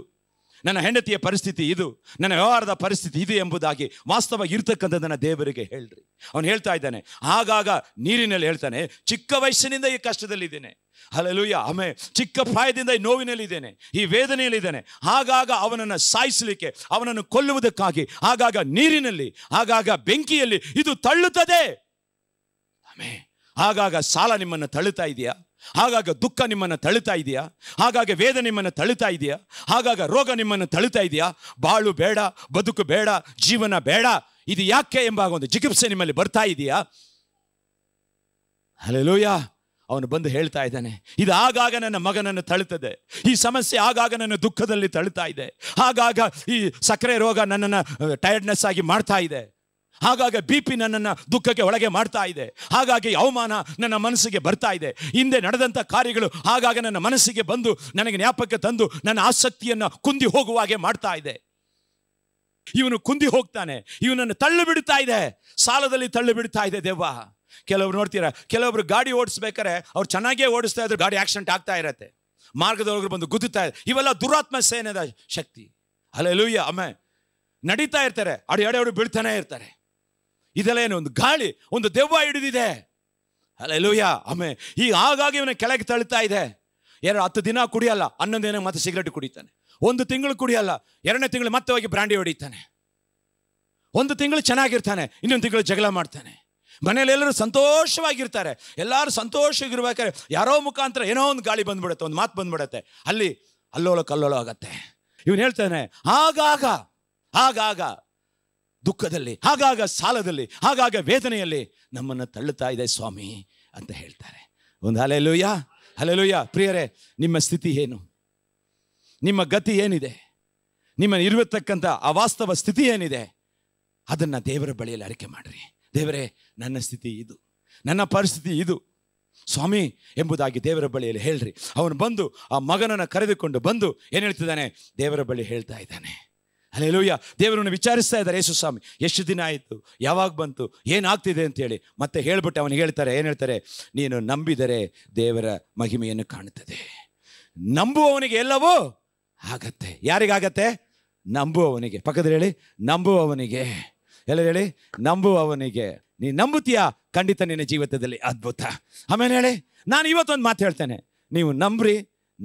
ನನ್ನ ಹೆಂಡತಿಯ ಪರಿಸ್ಥಿತಿ ಇದು ನನ್ನ ವ್ಯವಹಾರದ ಪರಿಸ್ಥಿತಿ ಇದು ಎಂಬುದಾಗಿ ವಾಸ್ತವ ಇರ್ತಕ್ಕಂಥದ್ದನ್ನು ದೇವರಿಗೆ ಹೇಳ್ರಿ ಅವನು ಹೇಳ್ತಾ ಇದ್ದಾನೆ ಆಗಾಗ ನೀರಿನಲ್ಲಿ ಹೇಳ್ತಾನೆ ಚಿಕ್ಕ ವಯಸ್ಸಿನಿಂದ ಈ ಕಷ್ಟದಲ್ಲಿದ್ದೇನೆ ಅಲ್ಲೆಲ್ಲೂಯ್ಯ ಆಮೆ ಚಿಕ್ಕ ಪ್ರಾಯದಿಂದ ಈ ನೋವಿನಲ್ಲಿದ್ದೇನೆ ಈ ವೇದನೆಯಲ್ಲಿದ್ದೇನೆ ಆಗಾಗ ಅವನನ್ನು ಸಾಯಿಸಲಿಕ್ಕೆ ಅವನನ್ನು ಕೊಲ್ಲುವುದಕ್ಕಾಗಿ ಆಗಾಗ ನೀರಿನಲ್ಲಿ ಆಗಾಗ ಬೆಂಕಿಯಲ್ಲಿ ಇದು ತಳ್ಳುತ್ತದೆ ಆಮೆ ಆಗಾಗ ಸಾಲ ನಿಮ್ಮನ್ನು ತಳ್ಳುತ್ತಾ ಇದೆಯಾ ಹಾಗಾಗ ದುಃಖ ನಿಮ್ಮನ್ನು ತಳ್ಳುತ್ತಾ ಇದೆಯಾ ಹಾಗಾಗ ವೇದ ನಿಮ್ಮನ್ನು ತಳ್ಳುತ್ತಾ ಇದೆಯಾ ಹಾಗಾಗ ರೋಗ ನಿಮ್ಮನ್ನು ತಳ್ಳುತ್ತಾ ಇದೆಯಾ ಬಾಳು ಬೇಡ ಬದುಕು ಬೇಡ ಜೀವನ ಬೇಡ ಇದು ಯಾಕೆ ಎಂಬ ಒಂದು ಚಿಕಿತ್ಸೆ ನಿಮ್ಮಲ್ಲಿ ಬರ್ತಾ ಇದೆಯಾ ಅಲ್ಲೆಲುಯ್ಯ ಅವನು ಬಂದು ಹೇಳ್ತಾ ಇದ್ದಾನೆ ಇದು ಆಗಾಗ ನನ್ನ ಮಗನನ್ನು ತಳ್ತದೆ ಈ ಸಮಸ್ಯೆ ಆಗಾಗ ನನ್ನ ದುಃಖದಲ್ಲಿ ತಳ್ತಾ ಇದೆ ಆಗಾಗ ಈ ಸಕ್ಕರೆ ರೋಗ ನನ್ನನ್ನು ಟೈರ್ಡ್ನೆಸ್ ಆಗಿ ಮಾಡ್ತಾ ಇದೆ ಹಾಗಾಗಿ ಬಿ ಪಿ ನನ್ನನ್ನು ದುಃಖಕ್ಕೆ ಒಳಗೆ ಮಾಡ್ತಾ ಇದೆ ಹಾಗಾಗಿ ಅವಮಾನ ನನ್ನ ಮನಸ್ಸಿಗೆ ಬರ್ತಾ ಇದೆ ಹಿಂದೆ ನಡೆದಂಥ ಕಾರ್ಯಗಳು ಆಗಾಗ ನನ್ನ ಮನಸ್ಸಿಗೆ ಬಂದು ನನಗೆ ಜ್ಞಾಪಕಕ್ಕೆ ತಂದು ನನ್ನ ಆಸಕ್ತಿಯನ್ನು ಕುಂದಿ ಹೋಗುವಾಗೆ ಮಾಡ್ತಾ ಇದೆ ಇವನು ಕುಂದಿ ಹೋಗ್ತಾನೆ ಇವನನ್ನು ತಳ್ಳು ಬಿಡ್ತಾ ಇದೆ ಸಾಲದಲ್ಲಿ ತಳ್ಳು ಬಿಡ್ತಾ ಇದೆ ದೇವ್ವ ಕೆಲವರು ನೋಡ್ತೀರಾ ಕೆಲವೊಬ್ರು ಗಾಡಿ ಓಡಿಸ್ಬೇಕಾರೆ ಅವ್ರು ಚೆನ್ನಾಗೇ ಓಡಿಸ್ತಾ ಇದ್ರು ಗಾಡಿ ಆಕ್ಸಿಡೆಂಟ್ ಆಗ್ತಾ ಇರತ್ತೆ ಮಾರ್ಗದೊಳಗೆ ಬಂದು ಗುದ್ದುತ್ತಾ ಇದೆ ಇವೆಲ್ಲ ದುರಾತ್ಮ ಸೇನೆದ ಶಕ್ತಿ ಅಲ್ಲ ಲೂಯ್ಯ ಅಮ್ಮೆ ನಡೀತಾ ಇರ್ತಾರೆ ಅಡು ಎಡೆ ಬೀಳ್ತಾನೆ ಇರ್ತಾರೆ ಇದೆಲ್ಲ ಏನು ಒಂದು ಗಾಳಿ ಒಂದು ದೆವ್ವ ಹಿಡಿದಿದೆ ಅಲ್ಲ ಲೂಯ್ಯ ಅಮ್ಮೆ ಈಗ ಹಾಗಾಗಿ ಇವನ ಕೆಳಗೆ ತಳ್ತಾ ಇದೆ ಎರಡು ಹತ್ತು ದಿನ ಕುಡಿಯಲ್ಲ ಹನ್ನೊಂದು ದಿನ ಮತ್ತೆ ಸಿಗರೇಟ್ ಕುಡಿತಾನೆ ಒಂದು ತಿಂಗಳು ಕುಡಿಯಲ್ಲ ಎರಡನೇ ತಿಂಗಳು ಮತ್ತೆ ಹೋಗಿ ಬ್ರಾಂಡಿ ಹೊಡಿತಾನೆ ಒಂದು ತಿಂಗಳು ಚೆನ್ನಾಗಿರ್ತಾನೆ ಇನ್ನೊಂದು ತಿಂಗಳು ಜಗಳ ಮಾಡ್ತಾನೆ ಮನೇಲಿ ಎಲ್ಲರೂ ಸಂತೋಷವಾಗಿರ್ತಾರೆ ಎಲ್ಲರೂ ಸಂತೋಷವಾಗಿರ್ಬೇಕಾದ್ರೆ ಯಾರೋ ಮುಖಾಂತರ ಏನೋ ಒಂದು ಗಾಳಿ ಬಂದ್ಬಿಡುತ್ತೆ ಒಂದು ಮಾತು ಬಂದ್ಬಿಡುತ್ತೆ ಅಲ್ಲಿ ಅಲ್ಲೋಲ ಕಲ್ಲೋಳ ಆಗತ್ತೆ ಇವನು ಹೇಳ್ತಾನೆ ಆಗಾಗ ಆಗಾಗ ದುಃಖದಲ್ಲಿ ಆಗಾಗ ಸಾಲದಲ್ಲಿ ಆಗಾಗ ವೇದನೆಯಲ್ಲಿ ನಮ್ಮನ್ನು ತಳ್ಳುತ್ತಾ ಇದೆ ಸ್ವಾಮಿ ಅಂತ ಹೇಳ್ತಾರೆ ಒಂದು ಅಲೆಲುಯ್ಯ ಅಲೆಲುಯ್ಯ ಪ್ರಿಯರೇ ನಿಮ್ಮ ಸ್ಥಿತಿ ಏನು ನಿಮ್ಮ ಗತಿ ಏನಿದೆ ನಿಮ್ಮ ಇರುವತಕ್ಕಂಥ ಅವಾಸ್ತವ ಸ್ಥಿತಿ ಏನಿದೆ ಅದನ್ನು ದೇವರ ಬಳಿಯಲ್ಲಿ ಅರಿಕೆ ಮಾಡಿರಿ ದೇವರೇ ನನ್ನ ಸ್ಥಿತಿ ಇದು ನನ್ನ ಪರಿಸ್ಥಿತಿ ಇದು ಸ್ವಾಮಿ ಎಂಬುದಾಗಿ ದೇವರ ಬಳಿಯಲ್ಲಿ ಹೇಳ್ರಿ ಅವನು ಬಂದು ಆ ಮಗನನ್ನು ಕರೆದುಕೊಂಡು ಬಂದು ಏನು ಹೇಳ್ತಿದ್ದಾನೆ ದೇವರ ಬಳಿ ಹೇಳ್ತಾ ಇದ್ದಾನೆ ಅಲ್ಲೇ ಲೂಯ್ಯ ದೇವರನ್ನು ವಿಚಾರಿಸ್ತಾ ಇದ್ದಾರೆ ಯೇಸು ಸ್ವಾಮಿ ಎಷ್ಟು ದಿನ ಆಯಿತು ಯಾವಾಗ ಬಂತು ಏನಾಗ್ತಿದೆ ಅಂತೇಳಿ ಮತ್ತೆ ಹೇಳ್ಬಿಟ್ಟು ಅವನು ಹೇಳ್ತಾರೆ ಏನು ಹೇಳ್ತಾರೆ ನೀನು ನಂಬಿದರೆ ದೇವರ ಮಹಿಮೆಯನ್ನು ಕಾಣುತ್ತದೆ ನಂಬುವವನಿಗೆ ಎಲ್ಲವೂ ಆಗತ್ತೆ ಯಾರಿಗಾಗತ್ತೆ ನಂಬುವವನಿಗೆ ಪಕ್ಕದ ಹೇಳಿ ನಂಬುವವನಿಗೆ ಎಲ್ಲ ಹೇಳಿ ನಂಬು ಅವನಿಗೆ ನೀ ನಂಬುತ್ತೀಯಾ ಖಂಡಿತ ನಿನ್ನ ಜೀವಿತದಲ್ಲಿ ಅದ್ಭುತ ಆಮೇಲೆ ಹೇಳಿ ನಾನು ಇವತ್ತೊಂದು ಮಾತು ಹೇಳ್ತೇನೆ ನೀವು ನಂಬ್ರಿ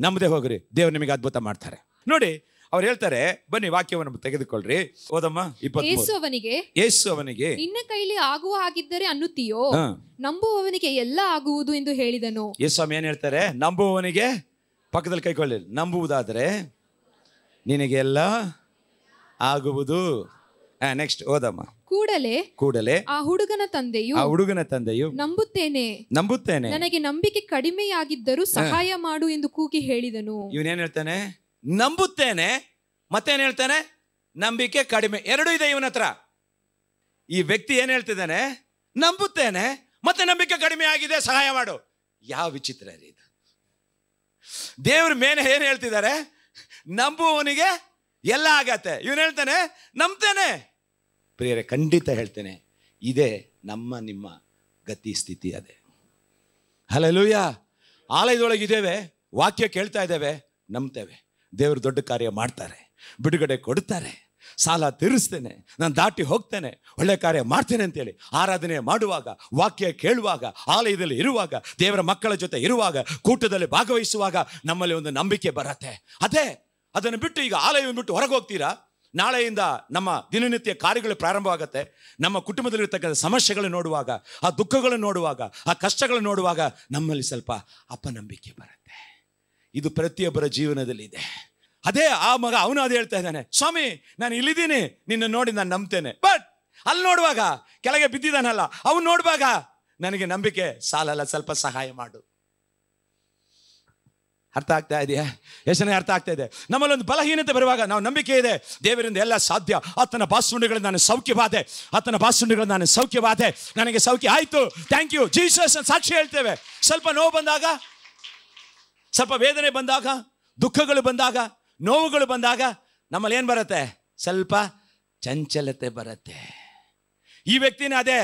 ನಂಬದೆ ಹೋಗ್ರಿ ದೇವ್ರು ನಿಮಗೆ ಅದ್ಭುತ ಮಾಡ್ತಾರೆ ನೋಡಿ ಅವ್ರು ಹೇಳ್ತಾರೆ ಬನ್ನಿ ವಾಕ್ಯವನ್ನು ತೆಗೆದುಕೊಳ್ಳ್ರಿ ಓದಮ್ಮ
ಯೇಸುವನಿಗೆ ಅವನಿಗೆ ನಿನ್ನ ಕೈಲಿ ಆಗುವ ಹಾಗಿದ್ದರೆ ಅನ್ನುತ್ತೀಯೋ ನಂಬುವವನಿಗೆ ಎಲ್ಲ ಆಗುವುದು ಎಂದು ಹೇಳಿದನು
ಯೇಸ್ವಾಮಿ ಏನ್ ಹೇಳ್ತಾರೆ ನಂಬುವವನಿಗೆ ಪಕ್ಕದಲ್ಲಿ ಕೈಕೊಳ್ಳಿ ನಂಬುವುದಾದ್ರೆ ನಿನಗೆಲ್ಲ ಆಗುವುದು ನೆಕ್ಸ್ಟ್ ಓದಮ್ಮ ಕೂಡಲೇ ಕೂಡಲೇ
ಆ ಹುಡುಗನ ತಂದೆಯು ಆ ಹುಡುಗನ ತಂದೆಯು ನಂಬುತ್ತೇನೆ ನಂಬುತ್ತೇನೆ ನನಗೆ ನಂಬಿಕೆ ಕಡಿಮೆಯಾಗಿದ್ದರೂ ಸಹಾಯ ಮಾಡು ಎಂದು ಕೂಗಿ ಹೇಳಿದನು
ಇವನೇನ್ ಹೇಳ್ತಾನೆ ನಂಬುತ್ತೇನೆ ಮತ್ತೇನ್ ಹೇಳ್ತಾನೆ ನಂಬಿಕೆ ಕಡಿಮೆ ಎರಡು ಇದೆ ಇವನ ಹತ್ರ ಈ ವ್ಯಕ್ತಿ ಏನ್ ಹೇಳ್ತಿದ್ದಾನೆ ನಂಬುತ್ತೇನೆ ಮತ್ತೆ ನಂಬಿಕೆ ಕಡಿಮೆ ಆಗಿದೆ ಸಹಾಯ ಮಾಡು ಯಾವ ವಿಚಿತ್ರ ರೀ ಇದು ದೇವ್ರ ಮೇಲೆ ಏನ್ ಹೇಳ್ತಿದ್ದಾರೆ ನಂಬುವವನಿಗೆ ಎಲ್ಲ ಆಗತ್ತೆ ಇವನ್ ಹೇಳ್ತಾನೆ ನಂಬ್ತೇನೆ ಪ್ರಿಯರೇ ಖಂಡಿತ ಹೇಳ್ತೇನೆ ಇದೇ ನಮ್ಮ ನಿಮ್ಮ ಗತಿ ಸ್ಥಿತಿ ಅದೇ ಹಲಲೂಯ ಆಲಯದೊಳಗಿದ್ದೇವೆ ವಾಕ್ಯ ಕೇಳ್ತಾ ಇದ್ದೇವೆ ನಂಬ್ತೇವೆ ದೇವರು ದೊಡ್ಡ ಕಾರ್ಯ ಮಾಡ್ತಾರೆ ಬಿಡುಗಡೆ ಕೊಡ್ತಾರೆ ಸಾಲ ತೀರಿಸ್ತೇನೆ ನಾನು ದಾಟಿ ಹೋಗ್ತೇನೆ ಒಳ್ಳೆ ಕಾರ್ಯ ಮಾಡ್ತೇನೆ ಅಂತೇಳಿ ಆರಾಧನೆ ಮಾಡುವಾಗ ವಾಕ್ಯ ಕೇಳುವಾಗ ಆಲಯದಲ್ಲಿ ಇರುವಾಗ ದೇವರ ಮಕ್ಕಳ ಜೊತೆ ಇರುವಾಗ ಕೂಟದಲ್ಲಿ ಭಾಗವಹಿಸುವಾಗ ನಮ್ಮಲ್ಲಿ ಒಂದು ನಂಬಿಕೆ ಬರತ್ತೆ ಅದೇ ಅದನ್ನು ಬಿಟ್ಟು ಈಗ ಆಲಯವನ್ನು ಬಿಟ್ಟು ಹೊರಗೆ ಹೋಗ್ತೀರಾ ನಾಳೆಯಿಂದ ನಮ್ಮ ದಿನನಿತ್ಯ ಕಾರ್ಯಗಳು ಪ್ರಾರಂಭವಾಗುತ್ತೆ ನಮ್ಮ ಕುಟುಂಬದಲ್ಲಿರ್ತಕ್ಕಂಥ ಸಮಸ್ಯೆಗಳು ನೋಡುವಾಗ ಆ ದುಃಖಗಳನ್ನು ನೋಡುವಾಗ ಆ ಕಷ್ಟಗಳನ್ನು ನೋಡುವಾಗ ನಮ್ಮಲ್ಲಿ ಸ್ವಲ್ಪ ಅಪನಂಬಿಕೆ ಬರುತ್ತೆ ಇದು ಪ್ರತಿಯೊಬ್ಬರ ಜೀವನದಲ್ಲಿದೆ ಅದೇ ಆ ಮಗ ಅವನು ಅದು ಹೇಳ್ತಾ ಇದ್ದಾನೆ ಸ್ವಾಮಿ ನಾನು ಇಲ್ಲಿದ್ದೀನಿ ನಿನ್ನ ನೋಡಿ ನಾನು ನಂಬ್ತೇನೆ ಬಟ್ ಅಲ್ಲಿ ನೋಡುವಾಗ ಕೆಳಗೆ ಬಿದ್ದಿದ್ದಾನಲ್ಲ ಅವನು ನೋಡುವಾಗ ನನಗೆ ನಂಬಿಕೆ ಸಾಲಲ್ಲ ಸ್ವಲ್ಪ ಸಹಾಯ ಮಾಡು ಅರ್ಥ ಆಗ್ತಾ ಇದೆಯಾ ಯೋಚನೆ ಅರ್ಥ ಆಗ್ತಾ ಇದೆ ನಮ್ಮಲ್ಲೊಂದು ಬಲಹೀನತೆ ಬರುವಾಗ ನಾವು ನಂಬಿಕೆ ಇದೆ ದೇವರಿಂದ ಎಲ್ಲ ಸಾಧ್ಯ ಆತನ ಬಾಸುಂಡಿಗಳಿಂದ ನಾನು ಸೌಖ್ಯವಾದೆ ಆತನ ಬಾಸುಂಡಿಗಳಿಂದ ನಾನು ಸೌಖ್ಯವಾದೆ ನನಗೆ ಸೌಖ್ಯ ಆಯಿತು ಥ್ಯಾಂಕ್ ಯು ಜೀಸಸ್ ಸಾಕ್ಷಿ ಹೇಳ್ತೇವೆ ಸ್ವಲ್ಪ ನೋವು ಬಂದಾಗ ಸ್ವಲ್ಪ ವೇದನೆ ಬಂದಾಗ ದುಃಖಗಳು ಬಂದಾಗ ನೋವುಗಳು ಬಂದಾಗ ನಮ್ಮಲ್ಲಿ ಏನು ಬರುತ್ತೆ ಸ್ವಲ್ಪ ಚಂಚಲತೆ ಬರುತ್ತೆ ಈ ವ್ಯಕ್ತಿನ ಅದೇ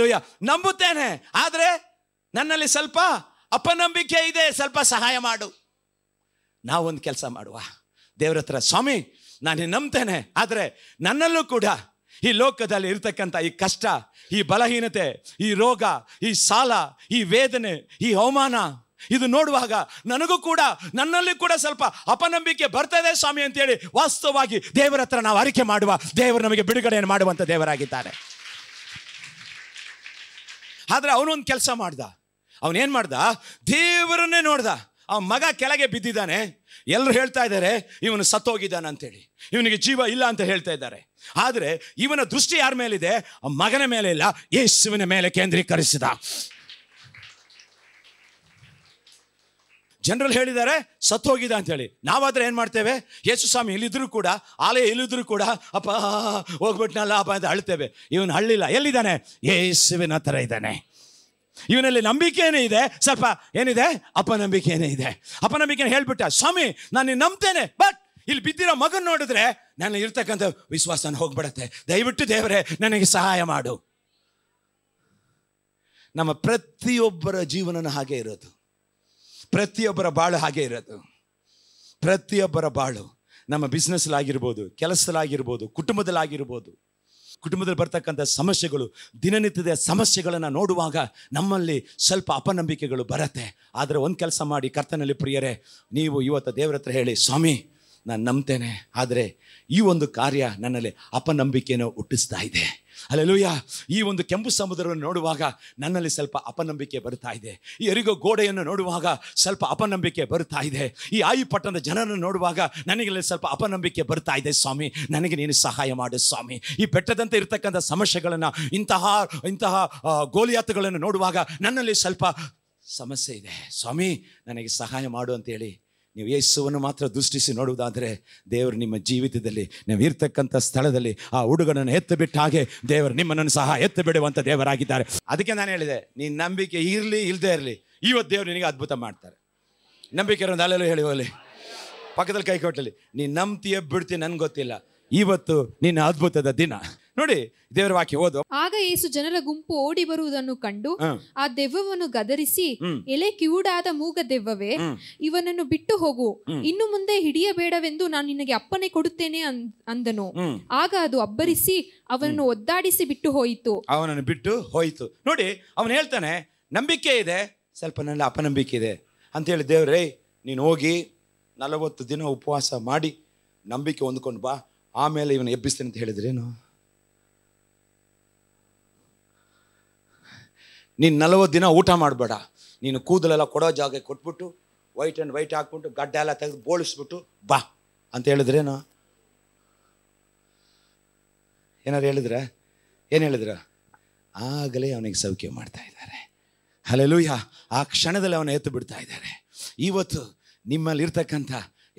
ಲೋಯ್ಯ ನಂಬುತ್ತೇನೆ ಆದರೆ ನನ್ನಲ್ಲಿ ಸ್ವಲ್ಪ ಅಪನಂಬಿಕೆ ಇದೆ ಸ್ವಲ್ಪ ಸಹಾಯ ಮಾಡು ನಾವೊಂದು ಕೆಲಸ ಮಾಡುವ ದೇವರತ್ರ ಹತ್ರ ಸ್ವಾಮಿ ನಾನು ನಂಬ್ತೇನೆ ಆದರೆ ನನ್ನಲ್ಲೂ ಕೂಡ ಈ ಲೋಕದಲ್ಲಿ ಇರತಕ್ಕಂಥ ಈ ಕಷ್ಟ ಈ ಬಲಹೀನತೆ ಈ ರೋಗ ಈ ಸಾಲ ಈ ವೇದನೆ ಈ ಅವಮಾನ ಇದು ನೋಡುವಾಗ ನನಗೂ ಕೂಡ ನನ್ನಲ್ಲಿ ಕೂಡ ಸ್ವಲ್ಪ ಅಪನಂಬಿಕೆ ಬರ್ತದೆ ಸ್ವಾಮಿ ಅಂತೇಳಿ ವಾಸ್ತವವಾಗಿ ದೇವರ ಹತ್ರ ನಾವು ಆರಿಕೆ ಮಾಡುವ ದೇವರು ನಮಗೆ ಬಿಡುಗಡೆಯನ್ನು ಮಾಡುವಂಥ ದೇವರಾಗಿದ್ದಾನೆ ಆದರೆ ಅವನೊಂದು ಕೆಲಸ ಮಾಡ್ದ ಅವನೇನು ಮಾಡ್ದ ದೇವರನ್ನೇ ನೋಡ್ದ ಆ ಮಗ ಕೆಳಗೆ ಬಿದ್ದಿದ್ದಾನೆ ಎಲ್ಲರೂ ಹೇಳ್ತಾ ಇದ್ದಾರೆ ಇವನು ಸತ್ತೋಗಿದ್ದಾನೆ ಅಂತೇಳಿ ಇವನಿಗೆ ಜೀವ ಇಲ್ಲ ಅಂತ ಹೇಳ್ತಾ ಇದ್ದಾರೆ ಆದರೆ ಇವನ ದೃಷ್ಟಿ ಯಾರ ಮೇಲಿದೆ ಆ ಮಗನ ಮೇಲೆ ಇಲ್ಲ ಯೇಸುವಿನ ಮೇಲೆ ಕೇಂದ್ರೀಕರಿಸಿದ ಜನರಲ್ ಹೇಳಿದ್ದಾರೆ ಸತ್ತು ಅಂತೇಳಿ ನಾವಾದರೆ ಏನು ಮಾಡ್ತೇವೆ ಯೇಸು ಸ್ವಾಮಿ ಇಲ್ಲಿದ್ರೂ ಕೂಡ ಆಲಯ ಇಲ್ಲಿದ್ರು ಕೂಡ ಅಪ್ಪ ಹೋಗ್ಬಿಟ್ನಲ್ಲ ಅಪ್ಪ ಅಂತ ಅಳ್ತೇವೆ ಇವನು ಅಳ್ಳಿಲ್ಲ ಎಲ್ಲಿದ್ದಾನೆ ಯೇಸುವಿನ ಥರ ಇದ್ದಾನೆ ಇವನಲ್ಲಿ ನಂಬಿಕೆನೇ ಇದೆ ಸ್ವಲ್ಪ ಏನಿದೆ ಅಪನಂಬಿಕೆನೇ ಇದೆ ಅಪನಂಬಿಕೆನ ಹೇಳ್ಬಿಟ್ಟ ಸ್ವಾಮಿ ನಾನು ನಂಬ್ತೇನೆ ಬಟ್ ಇಲ್ಲಿ ಬಿದ್ದಿರೋ ಮಗನ್ ನೋಡಿದ್ರೆ ನಾನು ಇರ್ತಕ್ಕಂಥ ವಿಶ್ವಾಸನ ಹೋಗ್ಬಿಡತ್ತೆ ದಯವಿಟ್ಟು ದೇವರೇ ನನಗೆ ಸಹಾಯ ಮಾಡು ನಮ್ಮ ಪ್ರತಿಯೊಬ್ಬರ ಜೀವನನ ಹಾಗೆ ಇರೋದು ಪ್ರತಿಯೊಬ್ಬರ ಬಾಳು ಹಾಗೆ ಇರೋದು ಪ್ರತಿಯೊಬ್ಬರ ಬಾಳು ನಮ್ಮ ಬಿಸ್ನೆಸ್ಲಾಗಿರ್ಬೋದು ಕೆಲಸದಲ್ಲಾಗಿರ್ಬೋದು ಕುಟುಂಬದಲ್ಲಾಗಿರ್ಬೋದು ಕುಟುಂಬದಲ್ಲಿ ಬರ್ತಕ್ಕಂಥ ಸಮಸ್ಯೆಗಳು ದಿನನಿತ್ಯದ ಸಮಸ್ಯೆಗಳನ್ನು ನೋಡುವಾಗ ನಮ್ಮಲ್ಲಿ ಸ್ವಲ್ಪ ಅಪನಂಬಿಕೆಗಳು ಬರುತ್ತೆ ಆದರೆ ಒಂದು ಕೆಲಸ ಮಾಡಿ ಕರ್ತನಲ್ಲಿ ಪ್ರಿಯರೇ ನೀವು ಇವತ್ತು ದೇವರ ಹತ್ರ ಹೇಳಿ ಸ್ವಾಮಿ ನಾನು ನಂಬ್ತೇನೆ ಆದರೆ ಈ ಒಂದು ಕಾರ್ಯ ನನ್ನಲ್ಲಿ ಅಪನಂಬಿಕೆಯನ್ನು ಹುಟ್ಟಿಸ್ತಾ ಇದೆ ಅಲ್ಲೆಲೂಯ ಈ ಒಂದು ಕೆಂಪು ಸಮುದ್ರವನ್ನು ನೋಡುವಾಗ ನನ್ನಲ್ಲಿ ಸ್ವಲ್ಪ ಅಪನಂಬಿಕೆ ಬರ್ತಾ ಇದೆ ಈ ಎರಿಗೋ ಗೋಡೆಯನ್ನು ನೋಡುವಾಗ ಸ್ವಲ್ಪ ಅಪನಂಬಿಕೆ ಬರ್ತಾ ಇದೆ ಈ ಆಯು ಪಟ್ಟಣದ ಜನರನ್ನು ನೋಡುವಾಗ ನನಗೆ ಸ್ವಲ್ಪ ಅಪನಂಬಿಕೆ ಬರ್ತಾ ಇದೆ ಸ್ವಾಮಿ ನನಗೆ ನೀನು ಸಹಾಯ ಮಾಡು ಸ್ವಾಮಿ ಈ ಬೆಟ್ಟದಂತೆ ಇರತಕ್ಕಂಥ ಸಮಸ್ಯೆಗಳನ್ನು ಇಂತಹ ಇಂತಹ ಗೋಲಿಯಾತುಗಳನ್ನು ನೋಡುವಾಗ ನನ್ನಲ್ಲಿ ಸ್ವಲ್ಪ ಸಮಸ್ಯೆ ಇದೆ ಸ್ವಾಮಿ ನನಗೆ ಸಹಾಯ ಮಾಡು ಅಂತೇಳಿ ನೀವು ಯೇಸುವನ್ನು ಮಾತ್ರ ದೃಷ್ಟಿಸಿ ನೋಡುವುದಾದರೆ ದೇವರು ನಿಮ್ಮ ಜೀವಿತದಲ್ಲಿ ನೀವು ಇರ್ತಕ್ಕಂಥ ಸ್ಥಳದಲ್ಲಿ ಆ ಹುಡುಗನನ್ನು ಎತ್ತು ಬಿಟ್ಟ ಹಾಗೆ ದೇವರು ನಿಮ್ಮನ್ನು ಸಹ ಎತ್ತು ಬಿಡುವಂಥ ದೇವರಾಗಿದ್ದಾರೆ ಅದಕ್ಕೆ ನಾನು ಹೇಳಿದೆ ನೀನು ನಂಬಿಕೆ ಇರಲಿ ಇಲ್ಲದೇ ಇರಲಿ ಇವತ್ತು ದೇವರು ನಿನಗೆ ಅದ್ಭುತ ಮಾಡ್ತಾರೆ ನಂಬಿಕೆ ಇರೋದು ಅಲ್ಲೆಲ್ಲ ಹೇಳಿ ಹೋಗಲಿ ಪಕ್ಕದಲ್ಲಿ ಕೈ ಕೊಟ್ಟಲಿ ನೀನು ನಂಬ್ತೀಯ ಬಿಡ್ತೀನಿ ನನಗೆ ಗೊತ್ತಿಲ್ಲ ಇವತ್ತು ನಿನ್ನ ಅದ್ಭುತದ ದಿನ ನೋಡಿ ದೇವರ ವಾಕ್ಯ ಓದು
ಆಗ ಏಸು ಜನರ ಗುಂಪು ಓಡಿ ಬರುವುದನ್ನು ಕಂಡು ಆ ದೆವ್ವವನ್ನು ಗದರಿಸಿ ಎಲೆ ಕಿವುಡಾದ ಮೂಗ ದೆವ್ವವೇ ಇವನನ್ನು ಬಿಟ್ಟು ಹೋಗು ಇನ್ನು ಮುಂದೆ ಹಿಡಿಯಬೇಡವೆಂದು ನಾನು ನಿನಗೆ ಅಪ್ಪನೆ ಕೊಡುತ್ತೇನೆ ಅಂದನು ಆಗ ಅದು ಅಬ್ಬರಿಸಿ ಅವನನ್ನು ಒದ್ದಾಡಿಸಿ ಬಿಟ್ಟು ಹೋಯಿತು
ಅವನನ್ನು ಬಿಟ್ಟು ಹೋಯಿತು ನೋಡಿ ಅವನು ಹೇಳ್ತಾನೆ ನಂಬಿಕೆ ಇದೆ ಸ್ವಲ್ಪ ನನ್ನ ಅಪನಂಬಿಕೆ ಇದೆ ಅಂತ ಹೇಳಿ ದೇವ್ರೇ ನೀನು ಹೋಗಿ ನಲವತ್ತು ದಿನ ಉಪವಾಸ ಮಾಡಿ ನಂಬಿಕೆ ಹೊಂದ್ಕೊಂಡು ಬಾ ಆಮೇಲೆ ಇವನು ಎಬ್ಬಿಸ್ತೇನೆ ಅಂತ ಹೇಳಿದ್ರೇನು ನೀನು ನಲವತ್ತು ದಿನ ಊಟ ಮಾಡಬೇಡ ನೀನು ಕೂದಲೆಲ್ಲ ಕೊಡೋ ಜಾಗ ಕೊಟ್ಬಿಟ್ಟು ವೈಟ್ ಆ್ಯಂಡ್ ವೈಟ್ ಹಾಕ್ಬಿಟ್ಟು ಗಡ್ಡ ಎಲ್ಲ ತೆಗೆದು ಬೋಳಿಸ್ಬಿಟ್ಟು ಬಾ ಅಂತ ಹೇಳಿದ್ರೇನು ಏನಾರು ಹೇಳಿದ್ರೆ ಏನು ಹೇಳಿದ್ರ ಆಗಲೇ ಅವನಿಗೆ ಸೌಖ್ಯ ಮಾಡ್ತಾ ಇದ್ದಾರೆ ಅಲ್ಲೆಲ್ಲೂಯ್ಯ ಆ ಕ್ಷಣದಲ್ಲಿ ಅವನ ಎತ್ತು ಬಿಡ್ತಾ ಇದ್ದಾರೆ ಇವತ್ತು ನಿಮ್ಮಲ್ಲಿರ್ತಕ್ಕಂಥ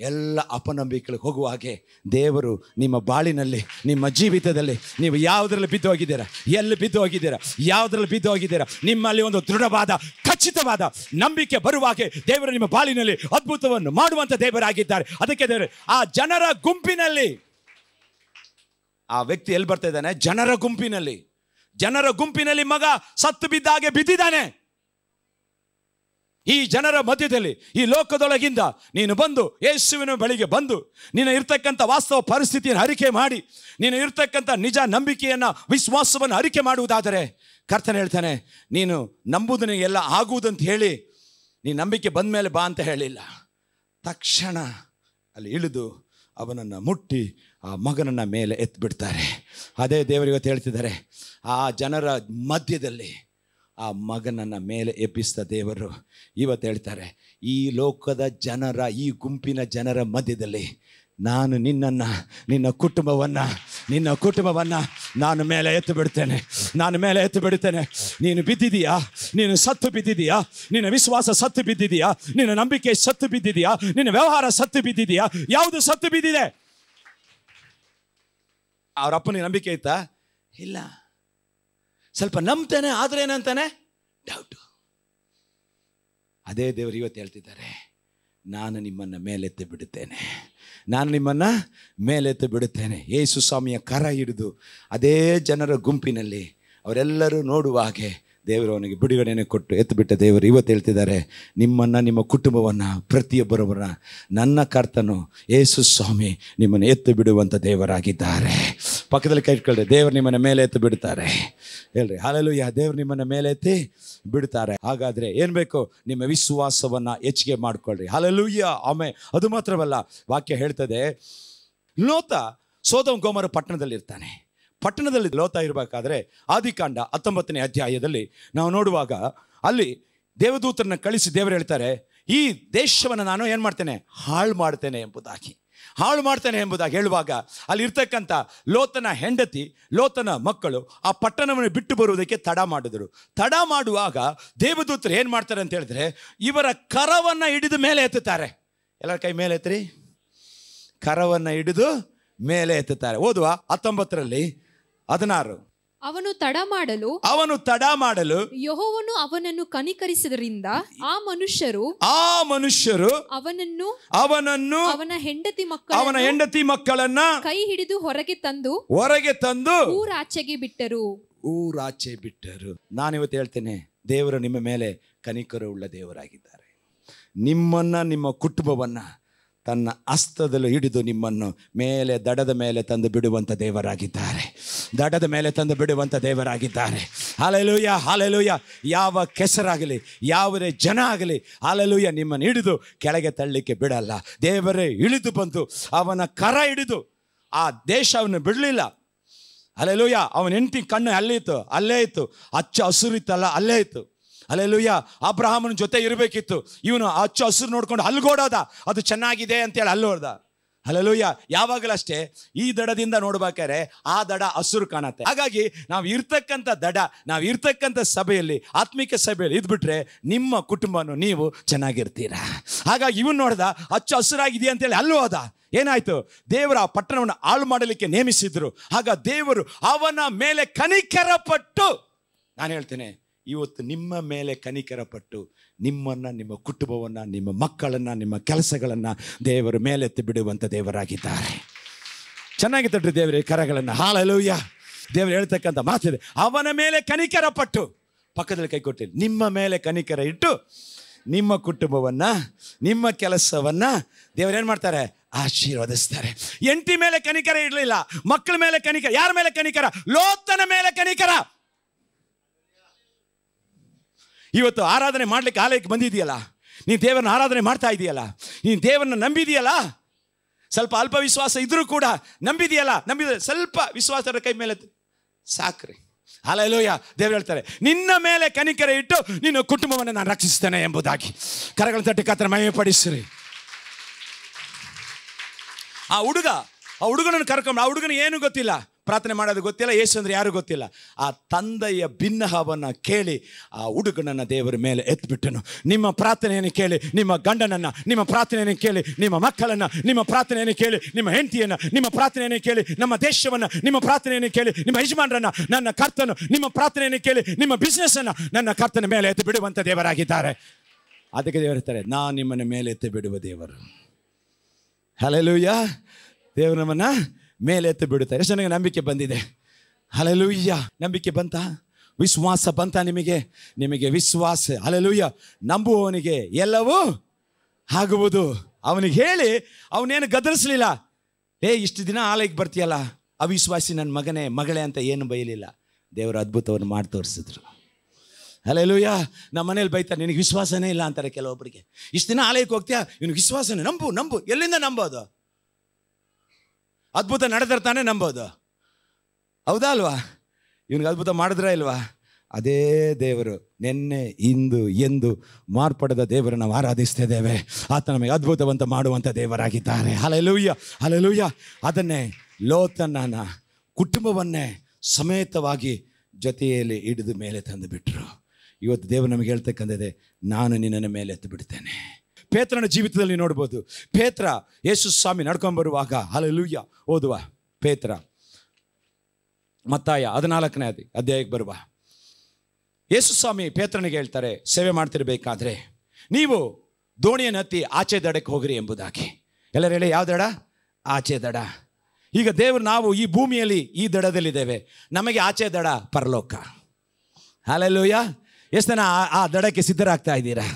ಎಲ್ಲ ಅಪನಂಬಿಕೆಗಳಿಗೆ ಹೋಗುವ ಹಾಗೆ ದೇವರು ನಿಮ್ಮ ಬಾಳಿನಲ್ಲಿ ನಿಮ್ಮ ಜೀವಿತದಲ್ಲಿ ನೀವು ಯಾವುದರಲ್ಲಿ ಬಿದ್ದು ಹೋಗಿದ್ದೀರಾ ಎಲ್ಲಿ ಬಿದ್ದು ಹೋಗಿದ್ದೀರಾ ಯಾವುದರಲ್ಲಿ ಬಿದ್ದು ಹೋಗಿದ್ದೀರಾ ನಿಮ್ಮಲ್ಲಿ ಒಂದು ದೃಢವಾದ ಖಚಿತವಾದ ನಂಬಿಕೆ ಬರುವ ಹಾಗೆ ದೇವರು ನಿಮ್ಮ ಬಾಳಿನಲ್ಲಿ ಅದ್ಭುತವನ್ನು ಮಾಡುವಂಥ ದೇವರಾಗಿದ್ದಾರೆ ಅದಕ್ಕೆ ದೇವರು ಆ ಜನರ ಗುಂಪಿನಲ್ಲಿ ಆ ವ್ಯಕ್ತಿ ಎಲ್ಲಿ ಬರ್ತಾ ಇದ್ದಾನೆ ಜನರ ಗುಂಪಿನಲ್ಲಿ ಜನರ ಗುಂಪಿನಲ್ಲಿ ಮಗ ಸತ್ತು ಬಿದ್ದಾಗೆ ಬಿದ್ದಿದ್ದಾನೆ ಈ ಜನರ ಮಧ್ಯದಲ್ಲಿ ಈ ಲೋಕದೊಳಗಿಂದ ನೀನು ಬಂದು ಯೇಸುವಿನ ಬಳಿಗೆ ಬಂದು ನೀನು ಇರ್ತಕ್ಕಂಥ ವಾಸ್ತವ ಪರಿಸ್ಥಿತಿಯನ್ನು ಅರಿಕೆ ಮಾಡಿ ನೀನು ಇರ್ತಕ್ಕಂಥ ನಿಜ ನಂಬಿಕೆಯನ್ನು ವಿಶ್ವಾಸವನ್ನು ಅರಿಕೆ ಮಾಡುವುದಾದರೆ ಕರ್ತನ ಹೇಳ್ತಾನೆ ನೀನು ನಂಬುದು ಎಲ್ಲ ಆಗುವುದಂತ ಹೇಳಿ ನೀ ನಂಬಿಕೆ ಬಂದ ಮೇಲೆ ಬಾ ಅಂತ ಹೇಳಿಲ್ಲ ತಕ್ಷಣ ಅಲ್ಲಿ ಇಳಿದು ಅವನನ್ನು ಮುಟ್ಟಿ ಆ ಮಗನನ್ನು ಮೇಲೆ ಎತ್ತಿಬಿಡ್ತಾರೆ ಅದೇ ದೇವರಿವತ್ತು ಹೇಳ್ತಿದ್ದಾರೆ ಆ ಜನರ ಮಧ್ಯದಲ್ಲಿ ಆ ಮಗನನ್ನು ಮೇಲೆ ಎಬ್ಬಿಸಿದ ದೇವರು ಇವತ್ತು ಹೇಳ್ತಾರೆ ಈ ಲೋಕದ ಜನರ ಈ ಗುಂಪಿನ ಜನರ ಮಧ್ಯದಲ್ಲಿ ನಾನು ನಿನ್ನನ್ನು ನಿನ್ನ ಕುಟುಂಬವನ್ನು ನಿನ್ನ ಕುಟುಂಬವನ್ನು ನಾನು ಮೇಲೆ ಎತ್ತು ಬಿಡ್ತೇನೆ ನಾನು ಮೇಲೆ ಎತ್ತು ಬಿಡ್ತೇನೆ ನೀನು ಬಿದ್ದಿದೆಯಾ ನೀನು ಸತ್ತು ಬಿದ್ದಿದೆಯಾ ನಿನ್ನ ವಿಶ್ವಾಸ ಸತ್ತು ಬಿದ್ದಿದೆಯಾ ನಿನ್ನ ನಂಬಿಕೆ ಸತ್ತು ಬಿದ್ದಿದೆಯಾ ನಿನ್ನ ವ್ಯವಹಾರ ಸತ್ತು ಬಿದ್ದಿದೆಯಾ ಯಾವುದು ಸತ್ತು ಬಿದ್ದಿದೆ ಅವರಪ್ಪನಿಗೆ ನಂಬಿಕೆ ಆಯ್ತಾ ಇಲ್ಲ ಸ್ವಲ್ಪ ನಂಬ್ತೇನೆ ಆದರೆ ಏನಂತಾನೆ ಡೌಟು ಅದೇ ದೇವರು ಇವತ್ತು ಹೇಳ್ತಿದ್ದಾರೆ ನಾನು ನಿಮ್ಮನ್ನು ಮೇಲೆತ್ತಿ ಬಿಡುತ್ತೇನೆ ನಾನು ನಿಮ್ಮನ್ನು ಮೇಲೆತ್ತಿ ಬಿಡುತ್ತೇನೆ ಯೇಸು ಸ್ವಾಮಿಯ ಕರ ಹಿಡಿದು ಅದೇ ಜನರ ಗುಂಪಿನಲ್ಲಿ ಅವರೆಲ್ಲರೂ ನೋಡುವ ಹಾಗೆ ದೇವರು ಅವನಿಗೆ ಬಿಡುಗಡೆಯನ್ನು ಕೊಟ್ಟು ಎತ್ತು ಬಿಟ್ಟ ದೇವರು ಇವತ್ತು ಹೇಳ್ತಿದ್ದಾರೆ ನಿಮ್ಮನ್ನು ನಿಮ್ಮ ಕುಟುಂಬವನ್ನು ಪ್ರತಿಯೊಬ್ಬರೊಬ್ಬರನ್ನ ನನ್ನ ಕರ್ತನು ಯೇಸು ಸ್ವಾಮಿ ನಿಮ್ಮನ್ನು ಎತ್ತು ಬಿಡುವಂಥ ದೇವರಾಗಿದ್ದಾರೆ ಪಕ್ಕದಲ್ಲಿ ಕೈಟ್ಕೊಳ್ಳಿ ದೇವರು ನಿಮ್ಮನ್ನು ಮೇಲೆ ಎತ್ತು ಬಿಡ್ತಾರೆ ಹೇಳ್ರಿ ಹಾಲಲು ಯಾ ದೇವ್ರು ನಿಮ್ಮನ್ನು ಮೇಲೆ ಎತ್ತಿ ಬಿಡ್ತಾರೆ ಹಾಗಾದರೆ ಏನು ಬೇಕು ನಿಮ್ಮ ವಿಶ್ವಾಸವನ್ನು ಹೆಚ್ಚಿಗೆ ಮಾಡಿಕೊಳ್ಳ್ರಿ ಯಾ ಆಮೆ ಅದು ಮಾತ್ರವಲ್ಲ ವಾಕ್ಯ ಹೇಳ್ತದೆ ಲೋತ ಸೋದಂ ಗೋಮರ ಪಟ್ಟಣದಲ್ಲಿರ್ತಾನೆ ಪಟ್ಟಣದಲ್ಲಿ ಲೋತಾ ಇರಬೇಕಾದ್ರೆ ಆದಿಕಾಂಡ ಹತ್ತೊಂಬತ್ತನೇ ಅಧ್ಯಾಯದಲ್ಲಿ ನಾವು ನೋಡುವಾಗ ಅಲ್ಲಿ ದೇವದೂತರನ್ನ ಕಳಿಸಿ ದೇವರು ಹೇಳ್ತಾರೆ ಈ ದೇಶವನ್ನು ನಾನು ಏನು ಮಾಡ್ತೇನೆ ಹಾಳು ಮಾಡ್ತೇನೆ ಎಂಬುದಾಗಿ ಹಾಳು ಮಾಡ್ತೇನೆ ಎಂಬುದಾಗಿ ಹೇಳುವಾಗ ಅಲ್ಲಿರ್ತಕ್ಕಂಥ ಲೋತನ ಹೆಂಡತಿ ಲೋತನ ಮಕ್ಕಳು ಆ ಪಟ್ಟಣವನ್ನು ಬಿಟ್ಟು ಬರುವುದಕ್ಕೆ ತಡ ಮಾಡಿದರು ತಡ ಮಾಡುವಾಗ ದೇವದೂತರು ಏನು ಮಾಡ್ತಾರೆ ಅಂತ ಹೇಳಿದ್ರೆ ಇವರ ಕರವನ್ನು ಹಿಡಿದು ಮೇಲೆ ಎತ್ತುತ್ತಾರೆ ಎಲ್ಲರ ಕೈ ಮೇಲೆ ಎತ್ತರಿ ಕರವನ್ನು ಹಿಡಿದು ಮೇಲೆ ಎತ್ತುತ್ತಾರೆ ಓದುವ ಹತ್ತೊಂಬತ್ತರಲ್ಲಿ ಹದಿನಾರು
ಅವನು ತಡ ಮಾಡಲು
ಅವನು ತಡ ಮಾಡಲು
ಯಹೋವನು ಅವನನ್ನು ಕನಿಕರಿಸಿದ್ರಿಂದ ಆ ಮನುಷ್ಯರು ಆ ಮನುಷ್ಯರು ಅವನನ್ನು ಅವನನ್ನು ಅವನ ಹೆಂಡತಿ ಮಕ್ಕಳ ಅವನ ಹೆಂಡತಿ ಮಕ್ಕಳನ್ನ ಕೈ ಹಿಡಿದು ಹೊರಗೆ ತಂದು ಹೊರಗೆ ತಂದು ಊರಾಚೆಗೆ ಬಿಟ್ಟರು
ಊರಾಚೆ ಬಿಟ್ಟರು ನಾನಿವತ್ತು ಹೇಳ್ತೇನೆ ದೇವರು ನಿಮ್ಮ ಮೇಲೆ ಉಳ್ಳ ದೇವರಾಗಿದ್ದಾರೆ ನಿಮ್ಮನ್ನ ನಿಮ್ಮ ಕುಟುಂಬವನ್ನ ತನ್ನ ಹಸ್ತದಲ್ಲಿ ಹಿಡಿದು ನಿಮ್ಮನ್ನು ಮೇಲೆ ದಡದ ಮೇಲೆ ತಂದು ಬಿಡುವಂಥ ದೇವರಾಗಿದ್ದಾರೆ ದಡದ ಮೇಲೆ ತಂದು ಬಿಡುವಂಥ ದೇವರಾಗಿದ್ದಾರೆ ಹಾಲೆಲುಯ್ಯ ಹಾಲೆಲೂಯ ಯಾವ ಕೆಸರಾಗಲಿ ಯಾವುದೇ ಜನ ಆಗಲಿ ಹಾಲೆಲುಯ್ಯ ನಿಮ್ಮನ್ನು ಹಿಡಿದು ಕೆಳಗೆ ತಳ್ಳಿಕ್ಕೆ ಬಿಡಲ್ಲ ದೇವರೇ ಇಳಿದು ಬಂತು ಅವನ ಕರ ಹಿಡಿದು ಆ ದೇಶವನ್ನು ಬಿಡಲಿಲ್ಲ ಅಲೆಲುಯ್ಯ ಅವನ ಹೆಂಡತಿ ಕಣ್ಣು ಅಲ್ಲೇ ಇತ್ತು ಅಲ್ಲೇ ಇತ್ತು ಅಚ್ಚ ಹಸುರಿತ್ತಲ್ಲ ಅಲ್ಲೇ ಇತ್ತು ಅಲ್ಲೆಲ್ಲೂಯ್ಯ ಅಬ್ರಹಾಮನ ಜೊತೆ ಇರಬೇಕಿತ್ತು ಇವನು ಹಚ್ಚು ಹಸಿರು ನೋಡ್ಕೊಂಡು ಅಲ್ಗೋಡೋದ ಅದು ಚೆನ್ನಾಗಿದೆ ಅಂತೇಳಿ ಅಲ್ಲೋಡ್ದ ಯಾವಾಗಲೂ ಯಾವಾಗಲಷ್ಟೇ ಈ ದಡದಿಂದ ನೋಡ್ಬೇಕಾದ್ರೆ ಆ ದಡ ಹಸಿರು ಕಾಣತ್ತೆ ಹಾಗಾಗಿ ನಾವು ಇರ್ತಕ್ಕಂಥ ದಡ ನಾವು ಇರ್ತಕ್ಕಂಥ ಸಭೆಯಲ್ಲಿ ಆತ್ಮಿಕ ಸಭೆಯಲ್ಲಿ ಇದ್ಬಿಟ್ರೆ ನಿಮ್ಮ ಕುಟುಂಬನು ನೀವು ಚೆನ್ನಾಗಿರ್ತೀರ ಹಾಗಾಗಿ ಇವನು ನೋಡ್ದ ಹಚ್ಚು ಹಸುರಾಗಿದೆಯಾ ಅಂತೇಳಿ ಅಲ್ಲೂ ಹೋದ ಏನಾಯ್ತು ದೇವರ ಆ ಪಟ್ಟಣವನ್ನು ಹಾಳು ಮಾಡಲಿಕ್ಕೆ ನೇಮಿಸಿದ್ರು ಆಗ ದೇವರು ಅವನ ಮೇಲೆ ಕನಿಕರಪಟ್ಟು ನಾನು ಹೇಳ್ತೇನೆ ಇವತ್ತು ನಿಮ್ಮ ಮೇಲೆ ಕನಿಕರ ಪಟ್ಟು ನಿಮ್ಮನ್ನು ನಿಮ್ಮ ಕುಟುಂಬವನ್ನು ನಿಮ್ಮ ಮಕ್ಕಳನ್ನು ನಿಮ್ಮ ಕೆಲಸಗಳನ್ನು ದೇವರು ಮೇಲೆತ್ತಿ ಬಿಡುವಂಥ ದೇವರಾಗಿದ್ದಾರೆ ಚೆನ್ನಾಗಿ ತೊಟ್ಟರು ದೇವರೇ ಕರಗಳನ್ನು ಹಾಳಲೂಯ್ಯ ದೇವರು ಹೇಳ್ತಕ್ಕಂಥ ಮಾತಿದೆ ಅವನ ಮೇಲೆ ಕನಿಕರ ಪಟ್ಟು ಪಕ್ಕದಲ್ಲಿ ಕೈ ಕೊಟ್ಟಿಲ್ಲ ನಿಮ್ಮ ಮೇಲೆ ಕನಿಕರ ಇಟ್ಟು ನಿಮ್ಮ ಕುಟುಂಬವನ್ನು ನಿಮ್ಮ ಕೆಲಸವನ್ನು ಏನು ಮಾಡ್ತಾರೆ ಆಶೀರ್ವದಿಸ್ತಾರೆ ಎಂಟಿ ಮೇಲೆ ಕನಿಕರ ಇಡಲಿಲ್ಲ ಮಕ್ಕಳ ಮೇಲೆ ಕನಿಕರ ಯಾರ ಮೇಲೆ ಕನಿಕರ ಲೋತನ ಮೇಲೆ ಕನಿಕರ ಇವತ್ತು ಆರಾಧನೆ ಮಾಡಲಿಕ್ಕೆ ಆಲಯಕ್ಕೆ ಬಂದಿದೆಯಲ್ಲ ನೀನು ದೇವರನ್ನ ಆರಾಧನೆ ಮಾಡ್ತಾ ಇದೆಯಲ್ಲ ನೀನು ದೇವರನ್ನ ನಂಬಿದೆಯಲ್ಲ ಸ್ವಲ್ಪ ಅಲ್ಪ ವಿಶ್ವಾಸ ಕೂಡ ನಂಬಿದೆಯಲ್ಲ ನಂಬಿದ ಸ್ವಲ್ಪ ವಿಶ್ವಾಸದ ಕೈ ಮೇಲೆ ಸಾಕ್ರಿ ಎಲ್ಲೋಯ್ಯ ದೇವ್ರು ಹೇಳ್ತಾರೆ ನಿನ್ನ ಮೇಲೆ ಕನಿಕರೆ ಇಟ್ಟು ನಿನ್ನ ಕುಟುಂಬವನ್ನು ನಾನು ರಕ್ಷಿಸ್ತೇನೆ ಎಂಬುದಾಗಿ ಕರಗಳ ತಟ್ಟಿ ಕತ್ರ ಮಹಿಮೆ ಪಡಿಸ್ರಿ ಆ ಹುಡುಗ ಆ ಹುಡುಗನನ್ನು ಕರ್ಕೊಂಡು ಆ ಹುಡುಗನ ಏನು ಗೊತ್ತಿಲ್ಲ ಪ್ರಾರ್ಥನೆ ಮಾಡೋದು ಗೊತ್ತಿಲ್ಲ ಯೇಸು ಅಂದರೆ ಯಾರು ಗೊತ್ತಿಲ್ಲ ಆ ತಂದೆಯ ಭಿನ್ನಹವನ್ನು ಕೇಳಿ ಆ ಹುಡುಗನನ್ನು ದೇವರ ಮೇಲೆ ಎತ್ತಿಬಿಟ್ಟನು ನಿಮ್ಮ ಪ್ರಾರ್ಥನೆಯನ್ನು ಕೇಳಿ ನಿಮ್ಮ ಗಂಡನನ್ನು ನಿಮ್ಮ ಪ್ರಾರ್ಥನೆಯನ್ನು ಕೇಳಿ ನಿಮ್ಮ ಮಕ್ಕಳನ್ನು ನಿಮ್ಮ ಪ್ರಾರ್ಥನೆಯನ್ನು ಕೇಳಿ ನಿಮ್ಮ ಹೆಂಡತಿಯನ್ನು ನಿಮ್ಮ ಪ್ರಾರ್ಥನೆಯನ್ನು ಕೇಳಿ ನಮ್ಮ ದೇಶವನ್ನು ನಿಮ್ಮ ಪ್ರಾರ್ಥನೆಯನ್ನು ಕೇಳಿ ನಿಮ್ಮ ಯಜಮಾನರನ್ನು ನನ್ನ ಕರ್ತನು ನಿಮ್ಮ ಪ್ರಾರ್ಥನೆಯನ್ನು ಕೇಳಿ ನಿಮ್ಮ ಬಿಸ್ನೆಸ್ಸನ್ನು ನನ್ನ ಕರ್ತನ ಮೇಲೆ ಎತ್ತಿ ಬಿಡುವಂಥ ದೇವರಾಗಿದ್ದಾರೆ ಅದಕ್ಕೆ ದೇವರು ದೇವರಿರ್ತಾರೆ ನಾನು ನಿಮ್ಮನ್ನು ಮೇಲೆ ಎತ್ತಿ ಬಿಡುವ ದೇವರು ಹಲೂಯ್ಯ ದೇವರು ನಮ್ಮನ್ನು ಎತ್ತು ಬಿಡುತ್ತಾರೆ ಎಷ್ಟು ನನಗೆ ನಂಬಿಕೆ ಬಂದಿದೆ ಅಲಲೂಯ್ಯ ನಂಬಿಕೆ ಬಂತ ವಿಶ್ವಾಸ ಬಂತ ನಿಮಗೆ ನಿಮಗೆ ವಿಶ್ವಾಸ ಅಲಲೂಯ್ಯ ನಂಬುವವನಿಗೆ ಎಲ್ಲವೂ ಆಗುವುದು ಅವನಿಗೆ ಹೇಳಿ ಅವನೇನು ಗದರಿಸಲಿಲ್ಲ ಏ ಇಷ್ಟು ದಿನ ಆಲಯಕ್ಕೆ ಬರ್ತೀಯಲ್ಲ ಅವಿಶ್ವಾಸಿ ನನ್ನ ಮಗನೇ ಮಗಳೇ ಅಂತ ಏನು ಬೈಯಲಿಲ್ಲ ದೇವರ ಅದ್ಭುತವನ್ನು ಮಾಡಿ ತೋರಿಸಿದ್ರು ಅಲ್ಲೂಯ್ಯ ನಮ್ಮ ಮನೇಲಿ ಬೈತಾರೆ ನಿನಗೆ ವಿಶ್ವಾಸನೇ ಇಲ್ಲ ಅಂತಾರೆ ಕೆಲವೊಬ್ಬರಿಗೆ ಇಷ್ಟು ದಿನ ಆಲಯಕ್ಕೆ ಹೋಗ್ತೀಯಾ ಇವನಿಗೆ ವಿಶ್ವಾಸನೇ ನಂಬು ನಂಬು ಎಲ್ಲಿಂದ ನಂಬೋದು ಅದ್ಭುತ ನಡೆದಿರ್ತಾನೆ ನಂಬೋದು ಹೌದಾ ಅಲ್ವಾ ಇವನಿಗೆ ಅದ್ಭುತ ಮಾಡಿದ್ರೆ ಇಲ್ವಾ ಅದೇ ದೇವರು ನಿನ್ನೆ ಇಂದು ಎಂದು ಮಾರ್ಪಡದ ದೇವರು ನಾವು ಆರಾಧಿಸ್ತಿದ್ದೇವೆ ಆತ ನಮಗೆ ಅದ್ಭುತವಂತ ಮಾಡುವಂಥ ದೇವರಾಗಿದ್ದಾರೆ ಹಲಲೂಯ್ಯ ಹಲಲೂಯ್ಯ ಅದನ್ನೇ ಲೋತನನ ಕುಟುಂಬವನ್ನೇ ಸಮೇತವಾಗಿ ಜೊತೆಯಲ್ಲಿ ಹಿಡಿದು ಮೇಲೆ ತಂದು ಬಿಟ್ಟರು ಇವತ್ತು ದೇವರು ನಮಗೆ ಹೇಳ್ತಕ್ಕಂಥದ್ದೇ ನಾನು ನಿನ್ನನ್ನು ಮೇಲೆ ಎತ್ತು ಬಿಡ್ತೇನೆ ಪೇತ್ರನ ಜೀವಿತದಲ್ಲಿ ನೋಡ್ಬೋದು ಪೇತ್ರ ಯೇಸು ಸ್ವಾಮಿ ನಡ್ಕೊಂಬರುವಾಗ ಲೂಯ್ಯ ಓದುವ ಪೇತ್ರ ಮತ್ತಾಯ ಹದಿನಾಲ್ಕನೇ ಅದೇ ಅಧ್ಯಾಯಕ್ಕೆ ಬರುವ ಯೇಸು ಸ್ವಾಮಿ ಪೇತ್ರನಿಗೆ ಹೇಳ್ತಾರೆ ಸೇವೆ ಮಾಡ್ತಿರಬೇಕಾದ್ರೆ ನೀವು ದೋಣಿಯನ್ನು ಹತ್ತಿ ಆಚೆ ದಡಕ್ಕೆ ಹೋಗ್ರಿ ಎಂಬುದಾಗಿ ಎಲ್ಲರೂ ಹೇಳಿ ಯಾವ ದಡ ಆಚೆ ದಡ ಈಗ ದೇವರು ನಾವು ಈ ಭೂಮಿಯಲ್ಲಿ ಈ ದಡದಲ್ಲಿದ್ದೇವೆ ನಮಗೆ ಆಚೆ ದಡ ಪರಲೋಕ ಅಲ್ಲೆಲ್ಲೋಯ್ಯ ಎಷ್ಟು ಜನ ಆ ದಡಕ್ಕೆ ಸಿದ್ಧರಾಗ್ತಾ ಇದ್ದೀರಾ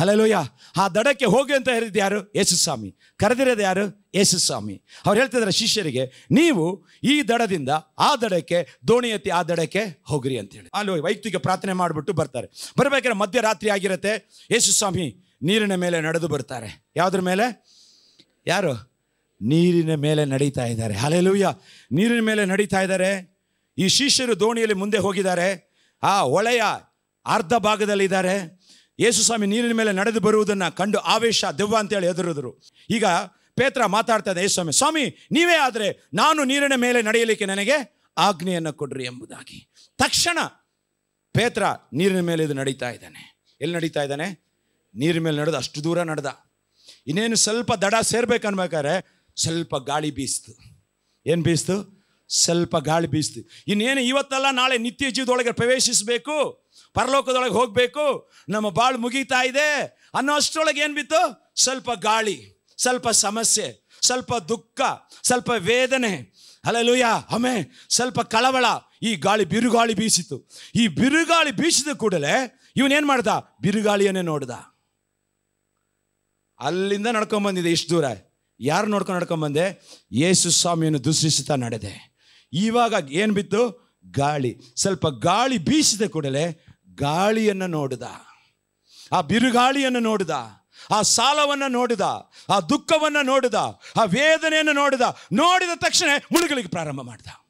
ಹಲಲೋಯ್ಯ ಆ ದಡಕ್ಕೆ ಹೋಗಿ ಅಂತ ಹೇಳಿದ್ದು ಯಾರು ಯೇಸು ಸ್ವಾಮಿ ಕರೆದಿರೋದು ಯಾರು ಯೇಸುಸ್ವಾಮಿ ಅವ್ರು ಹೇಳ್ತಿದ್ದಾರೆ ಶಿಷ್ಯರಿಗೆ ನೀವು ಈ ದಡದಿಂದ ಆ ದಡಕ್ಕೆ ದೋಣಿ ಎತ್ತಿ ಆ ದಡಕ್ಕೆ ಹೋಗ್ರಿ ಅಂತ ಅಂತೇಳಿ ಅಲ್ಲಿ ವೈಯಕ್ತಿಕ ಪ್ರಾರ್ಥನೆ ಮಾಡಿಬಿಟ್ಟು ಬರ್ತಾರೆ ಬರಬೇಕಾದ್ರೆ ಮಧ್ಯರಾತ್ರಿ ಆಗಿರುತ್ತೆ ಸ್ವಾಮಿ ನೀರಿನ ಮೇಲೆ ನಡೆದು ಬರ್ತಾರೆ ಯಾವುದ್ರ ಮೇಲೆ ಯಾರು ನೀರಿನ ಮೇಲೆ ನಡೀತಾ ಇದ್ದಾರೆ ಹಲಲೂಯ್ಯ ನೀರಿನ ಮೇಲೆ ನಡೀತಾ ಇದ್ದಾರೆ ಈ ಶಿಷ್ಯರು ದೋಣಿಯಲ್ಲಿ ಮುಂದೆ ಹೋಗಿದ್ದಾರೆ ಆ ಒಳೆಯ ಅರ್ಧ ಭಾಗದಲ್ಲಿದ್ದಾರೆ ಯೇಸು ಸ್ವಾಮಿ ನೀರಿನ ಮೇಲೆ ನಡೆದು ಬರುವುದನ್ನು ಕಂಡು ಆವೇಶ ದೆವ್ವ ಅಂತೇಳಿ ಹೆದರಿದ್ರು ಈಗ ಪೇತ್ರ ಮಾತಾಡ್ತಾ ಇದ್ದ ಯೇಸು ಸ್ವಾಮಿ ಸ್ವಾಮಿ ನೀವೇ ಆದರೆ ನಾನು ನೀರಿನ ಮೇಲೆ ನಡೆಯಲಿಕ್ಕೆ ನನಗೆ ಆಜ್ಞೆಯನ್ನು ಕೊಡ್ರಿ ಎಂಬುದಾಗಿ ತಕ್ಷಣ ಪೇತ್ರ ನೀರಿನ ಮೇಲೆ ಇದು ನಡೀತಾ ಇದ್ದಾನೆ ಎಲ್ಲಿ ನಡೀತಾ ಇದ್ದಾನೆ ನೀರಿನ ಮೇಲೆ ನಡೆದು ಅಷ್ಟು ದೂರ ನಡೆದ ಇನ್ನೇನು ಸ್ವಲ್ಪ ದಡ ಸೇರ್ಬೇಕನ್ಬೇಕಾದ್ರೆ ಸ್ವಲ್ಪ ಗಾಳಿ ಬೀಸ್ತು ಏನು ಬೀಸ್ತು ಸ್ವಲ್ಪ ಗಾಳಿ ಬೀಸ್ತು ಇನ್ನೇನು ಇವತ್ತಲ್ಲ ನಾಳೆ ನಿತ್ಯ ಜೀವದೊಳಗೆ ಪ್ರವೇಶಿಸಬೇಕು ಪರಲೋಕದೊಳಗೆ ಹೋಗಬೇಕು ನಮ್ಮ ಬಾಳು ಮುಗೀತಾ ಇದೆ ಅನ್ನೋ ಅಷ್ಟರೊಳಗೆ ಏನು ಬಿತ್ತು ಸ್ವಲ್ಪ ಗಾಳಿ ಸ್ವಲ್ಪ ಸಮಸ್ಯೆ ಸ್ವಲ್ಪ ದುಃಖ ಸ್ವಲ್ಪ ವೇದನೆ ಅಲ್ಲೂಯ ಹಮೆ ಸ್ವಲ್ಪ ಕಳವಳ ಈ ಗಾಳಿ ಬಿರುಗಾಳಿ ಬೀಸಿತು ಈ ಬಿರುಗಾಳಿ ಬೀಸಿದ ಕೂಡಲೇ ಇವನೇನು ಮಾಡ್ದ ಬಿರುಗಾಳಿಯನ್ನೇ ನೋಡ್ದ ಅಲ್ಲಿಂದ ಬಂದಿದೆ ಇಷ್ಟು ದೂರ ಯಾರು ನೋಡ್ಕೊಂಡು ನಡ್ಕೊಂಬಂದೆ ಯೇಸು ಸ್ವಾಮಿಯನ್ನು ದೂಷಿಸುತ್ತಾ ನಡೆದೆ ಇವಾಗ ಏನು ಬಿತ್ತು ಗಾಳಿ ಸ್ವಲ್ಪ ಗಾಳಿ ಬೀಸಿದ ಕೂಡಲೇ ಗಾಳಿಯನ್ನು ನೋಡಿದ ಆ ಬಿರುಗಾಳಿಯನ್ನು ನೋಡಿದ ಆ ಸಾಲವನ್ನು ನೋಡಿದ ಆ ದುಃಖವನ್ನು ನೋಡಿದ ಆ ವೇದನೆಯನ್ನು ನೋಡಿದ ನೋಡಿದ ತಕ್ಷಣ ಮುಳುಗಲಿಗೆ ಪ್ರಾರಂಭ ಮಾಡಿದ